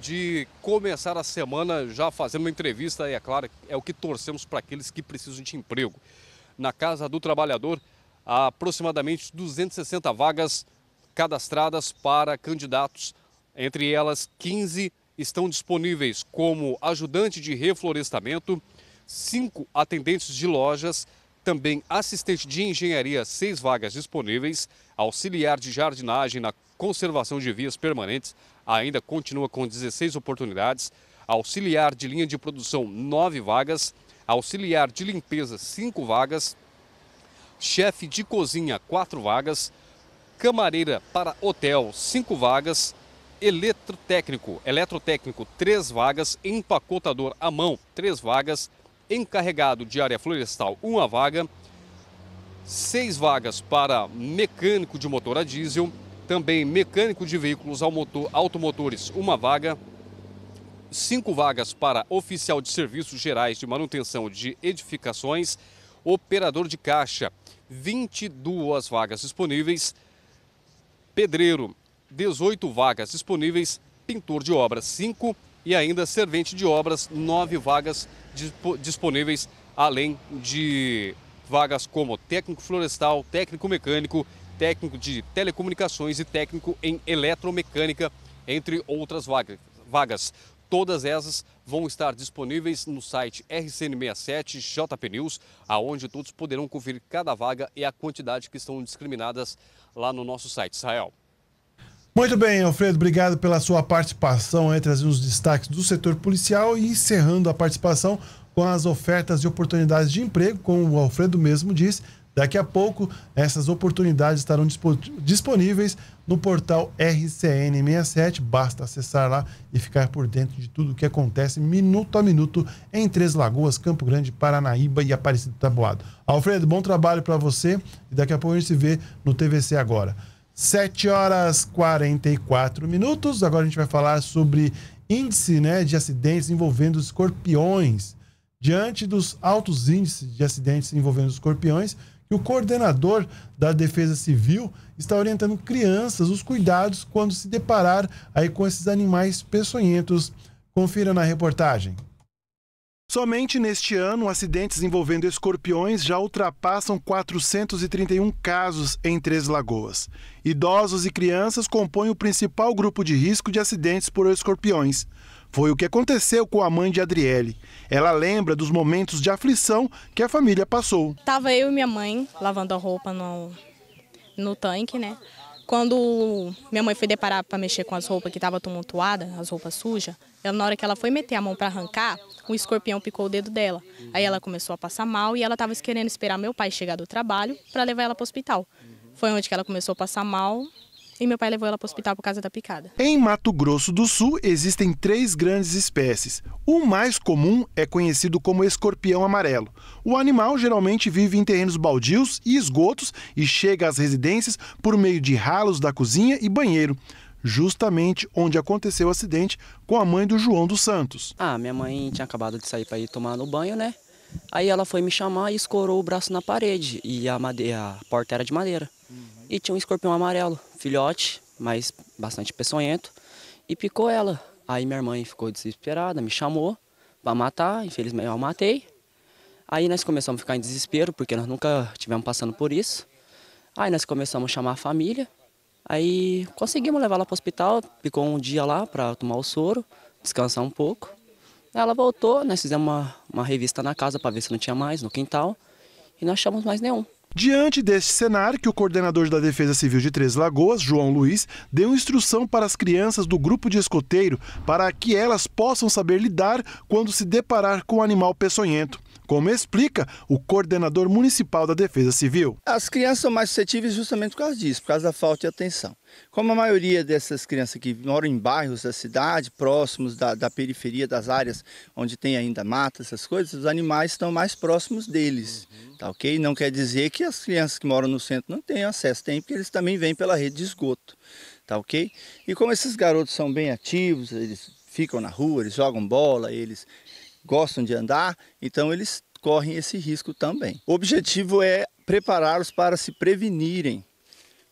de começar a semana já fazendo uma entrevista, e é claro, é o que torcemos para aqueles que precisam de emprego. Na Casa do Trabalhador, há aproximadamente 260 vagas cadastradas para candidatos entre elas, 15 estão disponíveis como ajudante de reflorestamento, cinco atendentes de lojas, também assistente de engenharia, seis vagas disponíveis, auxiliar de jardinagem na conservação de vias permanentes, ainda continua com 16 oportunidades, auxiliar de linha de produção, nove vagas, auxiliar de limpeza, cinco vagas, chefe de cozinha, quatro vagas, camareira para hotel, cinco vagas, eletrotécnico. Eletrotécnico, três vagas, empacotador à mão, três vagas, encarregado de área florestal, uma vaga, seis vagas para mecânico de motor a diesel, também mecânico de veículos automotores, uma vaga, cinco vagas para oficial de serviços gerais de manutenção de edificações, operador de caixa, 22 vagas disponíveis, pedreiro, 18 vagas disponíveis, pintor de obras 5 e ainda servente de obras 9 vagas disponíveis, além de vagas como técnico florestal, técnico mecânico, técnico de telecomunicações e técnico em eletromecânica, entre outras vagas. Todas essas vão estar disponíveis no site RCN67 JP News, aonde todos poderão conferir cada vaga e a quantidade que estão discriminadas lá no nosso site. Israel. Muito bem, Alfredo, obrigado pela sua participação, entre os destaques do setor policial e encerrando a participação com as ofertas e oportunidades de emprego, como o Alfredo mesmo disse. Daqui a pouco, essas oportunidades estarão disponíveis no portal RCN67. Basta acessar lá e ficar por dentro de tudo o que acontece minuto a minuto em Três Lagoas, Campo Grande, Paranaíba e Aparecido Taboado. Alfredo, bom trabalho para você e daqui a pouco a gente se vê no TVC agora. 7 horas 44 minutos. Agora a gente vai falar sobre índice né, de acidentes envolvendo escorpiões. Diante dos altos índices de acidentes envolvendo escorpiões, que o coordenador da Defesa Civil está orientando crianças os cuidados quando se deparar aí com esses animais peçonhentos. Confira na reportagem. Somente neste ano, acidentes envolvendo escorpiões já ultrapassam 431 casos em Três Lagoas. Idosos e crianças compõem o principal grupo de risco de acidentes por escorpiões. Foi o que aconteceu com a mãe de Adriele. Ela lembra dos momentos de aflição que a família passou. Tava eu e minha mãe lavando a roupa no, no tanque, né? Quando minha mãe foi deparar para mexer com as roupas que estavam tumultuadas, as roupas sujas, ela, na hora que ela foi meter a mão para arrancar, um escorpião picou o dedo dela. Aí ela começou a passar mal e ela estava querendo esperar meu pai chegar do trabalho para levar ela para o hospital. Foi onde que ela começou a passar mal e meu pai levou ela para o hospital por causa da picada. Em Mato Grosso do Sul existem três grandes espécies. O mais comum é conhecido como escorpião amarelo. O animal geralmente vive em terrenos baldios e esgotos e chega às residências por meio de ralos da cozinha e banheiro justamente onde aconteceu o acidente com a mãe do João dos Santos. Ah, minha mãe tinha acabado de sair para ir tomar no banho, né? Aí ela foi me chamar e escorou o braço na parede e a, madeira, a porta era de madeira. E tinha um escorpião amarelo, filhote, mas bastante peçonhento, e picou ela. Aí minha mãe ficou desesperada, me chamou para matar, infelizmente eu matei. Aí nós começamos a ficar em desespero, porque nós nunca tivemos passando por isso. Aí nós começamos a chamar a família, aí conseguimos levar ela para o hospital, ficou um dia lá para tomar o soro, descansar um pouco. Ela voltou, nós fizemos uma, uma revista na casa para ver se não tinha mais, no quintal, e não achamos mais nenhum. Diante deste cenário, que o coordenador da Defesa Civil de Três Lagoas, João Luiz, deu instrução para as crianças do grupo de escoteiro para que elas possam saber lidar quando se deparar com o animal peçonhento como explica o coordenador municipal da Defesa Civil. As crianças são mais suscetíveis justamente por causa disso, por causa da falta de atenção. Como a maioria dessas crianças que moram em bairros da cidade, próximos da, da periferia, das áreas onde tem ainda mata, essas coisas, os animais estão mais próximos deles, uhum. tá ok? Não quer dizer que as crianças que moram no centro não tenham acesso, tem, porque eles também vêm pela rede de esgoto, tá ok? E como esses garotos são bem ativos, eles ficam na rua, eles jogam bola, eles gostam de andar, então eles correm esse risco também. O objetivo é prepará-los para se prevenirem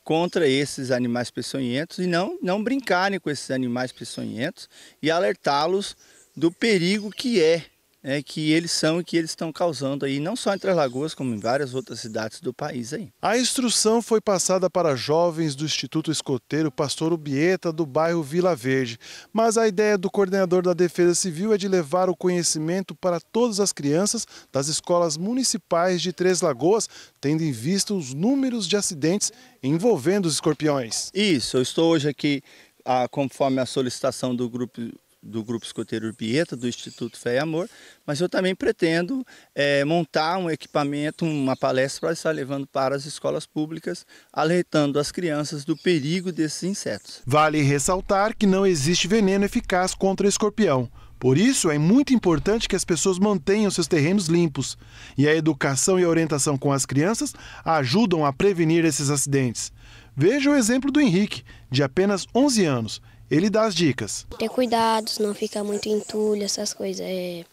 contra esses animais peçonhentos e não, não brincarem com esses animais peçonhentos e alertá-los do perigo que é é, que eles são e que eles estão causando aí, não só entre as lagoas, como em várias outras cidades do país aí. A instrução foi passada para jovens do Instituto Escoteiro Pastor Ubieta, do bairro Vila Verde. Mas a ideia do coordenador da Defesa Civil é de levar o conhecimento para todas as crianças das escolas municipais de Três Lagoas, tendo em vista os números de acidentes envolvendo os escorpiões. Isso, eu estou hoje aqui a ah, conforme a solicitação do grupo do Grupo Escoteiro Urbieta, do Instituto Fé e Amor, mas eu também pretendo é, montar um equipamento, uma palestra para estar levando para as escolas públicas, alertando as crianças do perigo desses insetos. Vale ressaltar que não existe veneno eficaz contra escorpião. Por isso, é muito importante que as pessoas mantenham seus terrenos limpos. E a educação e a orientação com as crianças ajudam a prevenir esses acidentes. Veja o exemplo do Henrique, de apenas 11 anos. Ele dá as dicas. Ter cuidados, não ficar muito em entulho, essas coisas. É,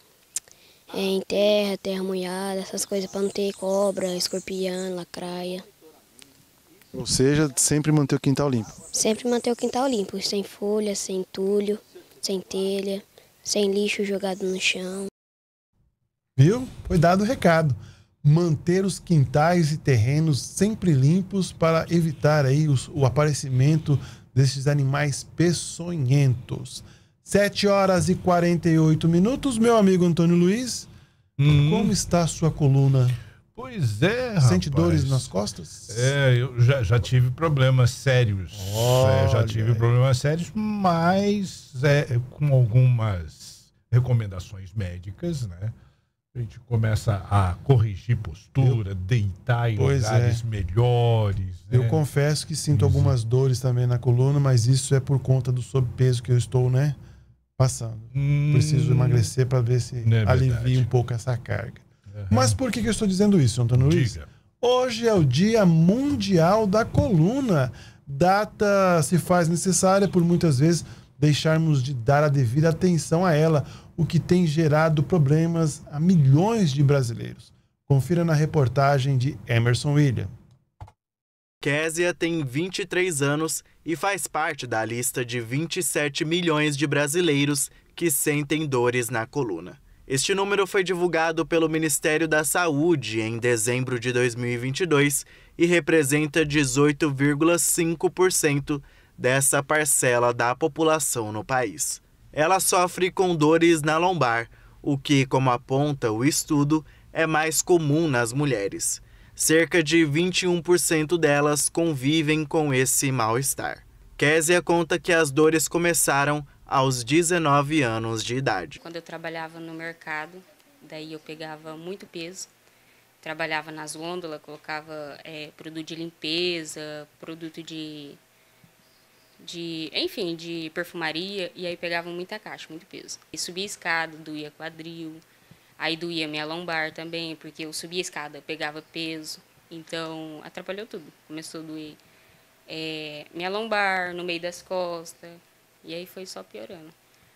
é em terra, terra molhada, essas coisas, para não ter cobra, escorpião, lacraia. Ou seja, sempre manter o quintal limpo? Sempre manter o quintal limpo, sem folha, sem entulho, sem telha, sem lixo jogado no chão. Viu? Foi dado o recado. Manter os quintais e terrenos sempre limpos para evitar aí os, o aparecimento desses animais peçonhentos. 7 horas e 48 minutos, meu amigo Antônio Luiz. Hum. Como está a sua coluna? Pois é, Sente dores nas costas? É, eu já, já tive problemas sérios. É, já tive problemas sérios, mas é, com algumas recomendações médicas, né? A gente começa a corrigir postura, eu... deitar em pois lugares é. melhores. Né? Eu confesso que sinto algumas dores também na coluna, mas isso é por conta do sobrepeso que eu estou, né? Passando. Hum... Preciso emagrecer para ver se é alivia um pouco essa carga. Uhum. Mas por que, que eu estou dizendo isso, Antônio Luiz? Diga. Hoje é o Dia Mundial da Coluna. Data se faz necessária por muitas vezes deixarmos de dar a devida atenção a ela o que tem gerado problemas a milhões de brasileiros. Confira na reportagem de Emerson William. Késia tem 23 anos e faz parte da lista de 27 milhões de brasileiros que sentem dores na coluna. Este número foi divulgado pelo Ministério da Saúde em dezembro de 2022 e representa 18,5% dessa parcela da população no país ela sofre com dores na lombar, o que, como aponta o estudo, é mais comum nas mulheres. Cerca de 21% delas convivem com esse mal-estar. Késia conta que as dores começaram aos 19 anos de idade. Quando eu trabalhava no mercado, daí eu pegava muito peso, trabalhava nas gôndolas, colocava é, produto de limpeza, produto de de, enfim, de perfumaria, e aí pegava muita caixa, muito peso. E subia escada, doía quadril, aí doía minha lombar também, porque eu subia escada, pegava peso, então atrapalhou tudo. Começou a doer é, minha lombar, no meio das costas, e aí foi só piorando.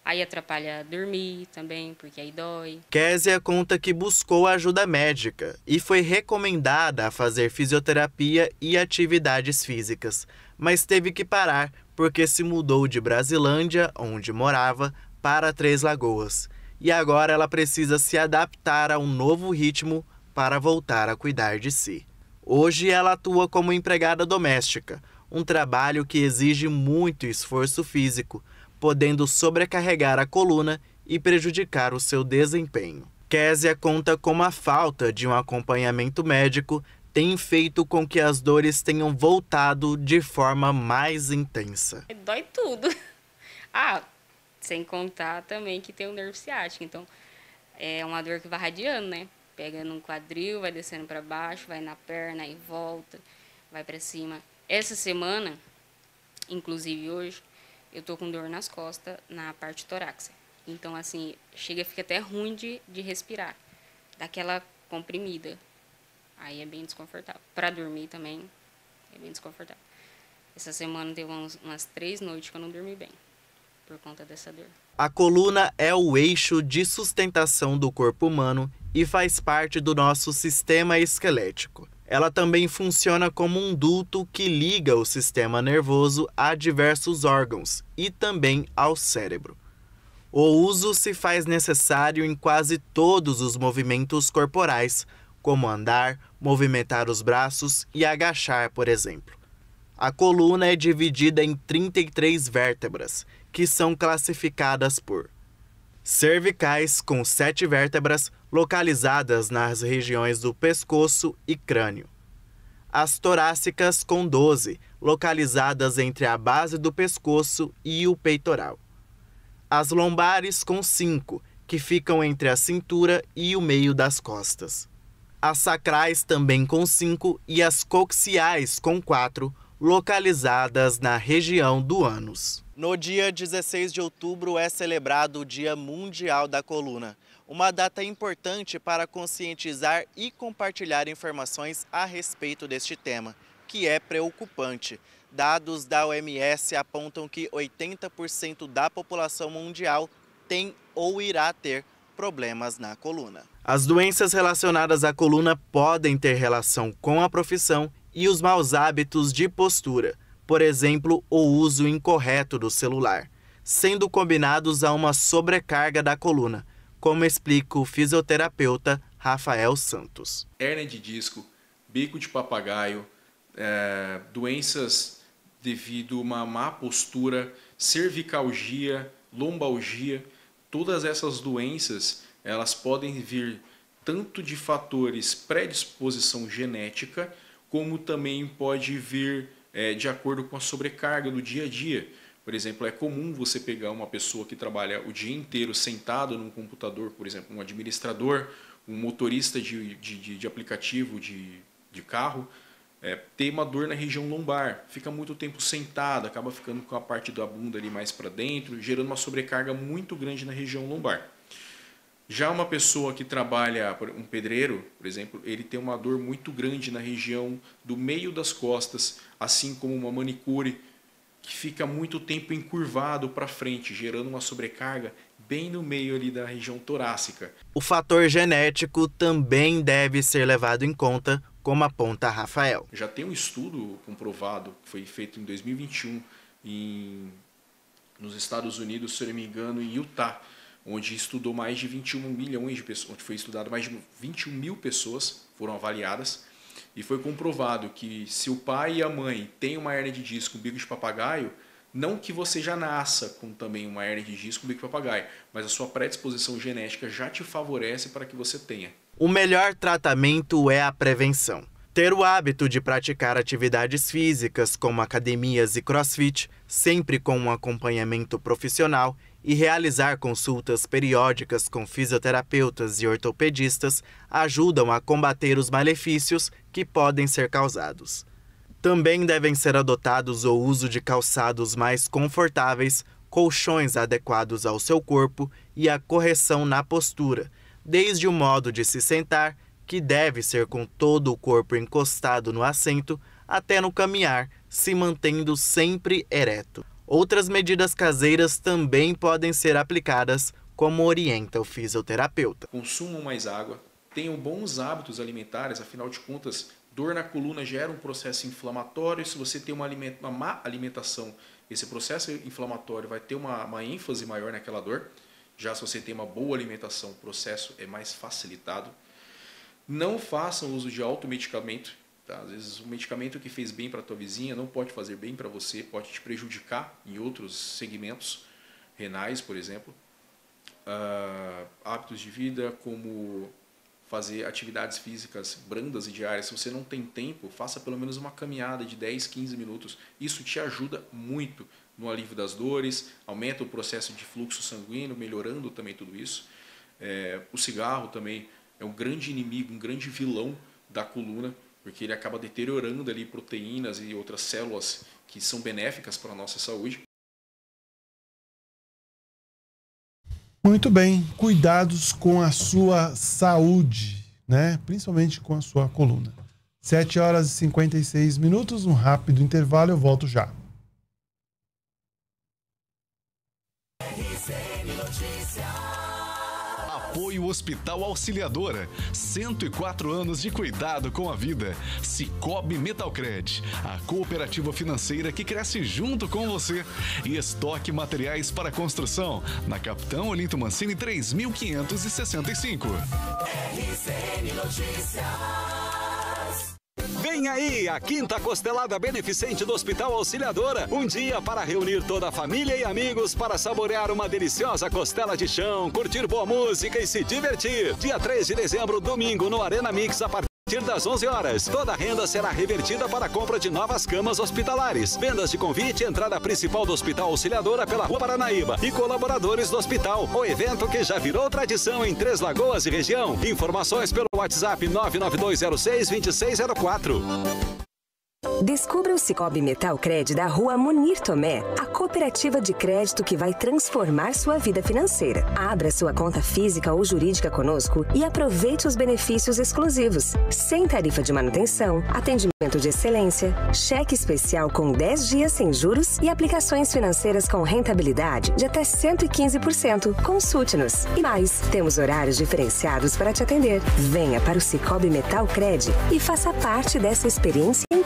Aí atrapalha dormir também, porque aí dói. Késia conta que buscou ajuda médica e foi recomendada a fazer fisioterapia e atividades físicas mas teve que parar porque se mudou de Brasilândia, onde morava, para Três Lagoas. E agora ela precisa se adaptar a um novo ritmo para voltar a cuidar de si. Hoje ela atua como empregada doméstica, um trabalho que exige muito esforço físico, podendo sobrecarregar a coluna e prejudicar o seu desempenho. Késia conta com a falta de um acompanhamento médico tem feito com que as dores tenham voltado de forma mais intensa. É, dói tudo. Ah, sem contar também que tem o nervo ciático, então é uma dor que vai radiando, né? Pega num quadril, vai descendo para baixo, vai na perna e volta, vai para cima. Essa semana, inclusive hoje, eu tô com dor nas costas, na parte torácica. Então, assim, chega, fica até ruim de, de respirar, daquela comprimida. Aí é bem desconfortável. Para dormir também é bem desconfortável. Essa semana teve umas, umas três noites que eu não dormi bem por conta dessa dor. A coluna é o eixo de sustentação do corpo humano e faz parte do nosso sistema esquelético. Ela também funciona como um duto que liga o sistema nervoso a diversos órgãos e também ao cérebro. O uso se faz necessário em quase todos os movimentos corporais, como andar, movimentar os braços e agachar, por exemplo. A coluna é dividida em 33 vértebras, que são classificadas por cervicais, com sete vértebras localizadas nas regiões do pescoço e crânio, as torácicas, com 12, localizadas entre a base do pescoço e o peitoral, as lombares, com 5, que ficam entre a cintura e o meio das costas as sacrais também com 5 e as coxiais com 4, localizadas na região do ânus. No dia 16 de outubro é celebrado o Dia Mundial da Coluna, uma data importante para conscientizar e compartilhar informações a respeito deste tema, que é preocupante. Dados da OMS apontam que 80% da população mundial tem ou irá ter problemas na coluna. As doenças relacionadas à coluna podem ter relação com a profissão e os maus hábitos de postura, por exemplo, o uso incorreto do celular, sendo combinados a uma sobrecarga da coluna, como explica o fisioterapeuta Rafael Santos. Hernia de disco, bico de papagaio, é, doenças devido a uma má postura, cervicalgia, lombalgia, todas essas doenças elas podem vir tanto de fatores predisposição genética, como também pode vir é, de acordo com a sobrecarga do dia a dia. Por exemplo, é comum você pegar uma pessoa que trabalha o dia inteiro sentado num computador, por exemplo, um administrador, um motorista de, de, de aplicativo, de, de carro, é, ter uma dor na região lombar, fica muito tempo sentado, acaba ficando com a parte da bunda ali mais para dentro, gerando uma sobrecarga muito grande na região lombar. Já uma pessoa que trabalha, um pedreiro, por exemplo, ele tem uma dor muito grande na região do meio das costas, assim como uma manicure que fica muito tempo encurvado para frente, gerando uma sobrecarga bem no meio ali da região torácica. O fator genético também deve ser levado em conta, como aponta Rafael. Já tem um estudo comprovado, que foi feito em 2021 em, nos Estados Unidos, se eu não me engano, em Utah, onde estudou mais de 21 milhões de pessoas, onde foi estudado mais de 21 mil pessoas, foram avaliadas, e foi comprovado que se o pai e a mãe têm uma hernia de disco, um bico de papagaio, não que você já nasça com também uma hernia de disco, um bico de papagaio, mas a sua predisposição genética já te favorece para que você tenha. O melhor tratamento é a prevenção. Ter o hábito de praticar atividades físicas, como academias e crossfit, sempre com um acompanhamento profissional, e realizar consultas periódicas com fisioterapeutas e ortopedistas ajudam a combater os malefícios que podem ser causados. Também devem ser adotados o uso de calçados mais confortáveis, colchões adequados ao seu corpo e a correção na postura, desde o modo de se sentar, que deve ser com todo o corpo encostado no assento, até no caminhar, se mantendo sempre ereto. Outras medidas caseiras também podem ser aplicadas, como orienta o fisioterapeuta. Consumam mais água, tenham bons hábitos alimentares, afinal de contas, dor na coluna gera um processo inflamatório, se você tem uma, uma má alimentação, esse processo inflamatório vai ter uma, uma ênfase maior naquela dor. Já se você tem uma boa alimentação, o processo é mais facilitado. Não façam uso de automedicamento, Tá? Às vezes o medicamento que fez bem para tua vizinha não pode fazer bem para você, pode te prejudicar em outros segmentos renais, por exemplo. Uh, hábitos de vida como fazer atividades físicas brandas e diárias. Se você não tem tempo, faça pelo menos uma caminhada de 10, 15 minutos. Isso te ajuda muito no alívio das dores, aumenta o processo de fluxo sanguíneo, melhorando também tudo isso. É, o cigarro também é um grande inimigo, um grande vilão da coluna porque ele acaba deteriorando ali proteínas e outras células que são benéficas para a nossa saúde. Muito bem, cuidados com a sua saúde, né? Principalmente com a sua coluna. 7 horas e 56 minutos, um rápido intervalo, eu volto já. Hospital Auxiliadora. 104 anos de cuidado com a vida. Cicobi Metalcred, a cooperativa financeira que cresce junto com você. E estoque materiais para construção, na Capitão Olinto Mancini 3565. RCN Notícias. Vem aí a quinta costelada beneficente do Hospital Auxiliadora. Um dia para reunir toda a família e amigos para saborear uma deliciosa costela de chão, curtir boa música e se divertir. Dia 3 de dezembro, domingo, no Arena Mix, a partir a partir das 11 horas, toda a renda será revertida para a compra de novas camas hospitalares. Vendas de convite, entrada principal do Hospital Auxiliadora pela Rua Paranaíba e colaboradores do hospital. O evento que já virou tradição em Três Lagoas e região. Informações pelo WhatsApp 99206 2604. Descubra o Cicobi Metal Cred da rua Munir Tomé, a cooperativa de crédito que vai transformar sua vida financeira. Abra sua conta física ou jurídica conosco e aproveite os benefícios exclusivos, sem tarifa de manutenção, atendimento de excelência, cheque especial com 10 dias sem juros e aplicações financeiras com rentabilidade de até 115%. Consulte-nos. E mais, temos horários diferenciados para te atender. Venha para o Cicobi Metal Cred e faça parte dessa experiência incrível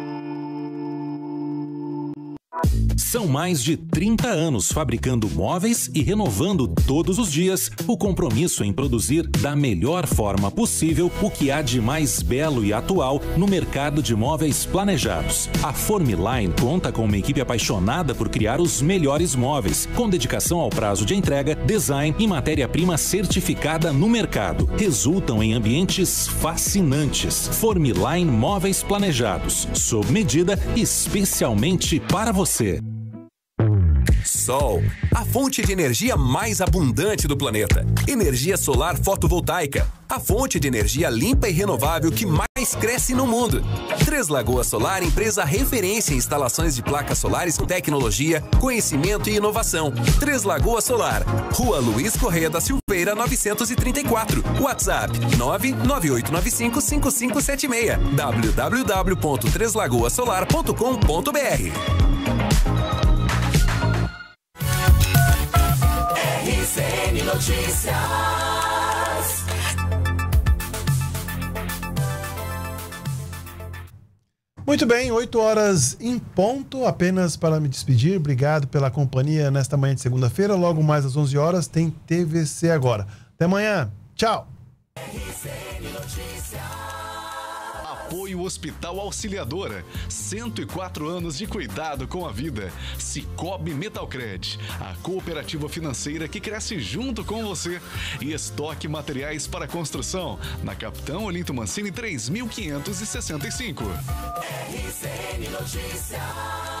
Thank you. São mais de 30 anos fabricando móveis e renovando todos os dias o compromisso em produzir da melhor forma possível o que há de mais belo e atual no mercado de móveis planejados. A Formiline conta com uma equipe apaixonada por criar os melhores móveis, com dedicação ao prazo de entrega, design e matéria-prima certificada no mercado. Resultam em ambientes fascinantes. Formiline Móveis Planejados, sob medida especialmente para você. Sol, a fonte de energia mais abundante do planeta. Energia solar fotovoltaica, a fonte de energia limpa e renovável que mais cresce no mundo. Três Lagoas Solar, empresa referência em instalações de placas solares com tecnologia, conhecimento e inovação. Três Lagoas Solar, Rua Luiz Correia da Silveira, 934. WhatsApp 998955576. www.treslagoasolar.com.br CBN Notícias. Muito bem, 8 horas em ponto, apenas para me despedir. Obrigado pela companhia nesta manhã de segunda-feira. Logo mais às 11 horas tem TVC agora. Até amanhã. Tchau. Apoio Hospital Auxiliadora. 104 anos de cuidado com a vida. Cicobi Metalcred, a cooperativa financeira que cresce junto com você. E estoque materiais para construção. Na Capitão Olinto Mancini 3565. RCN Notícias.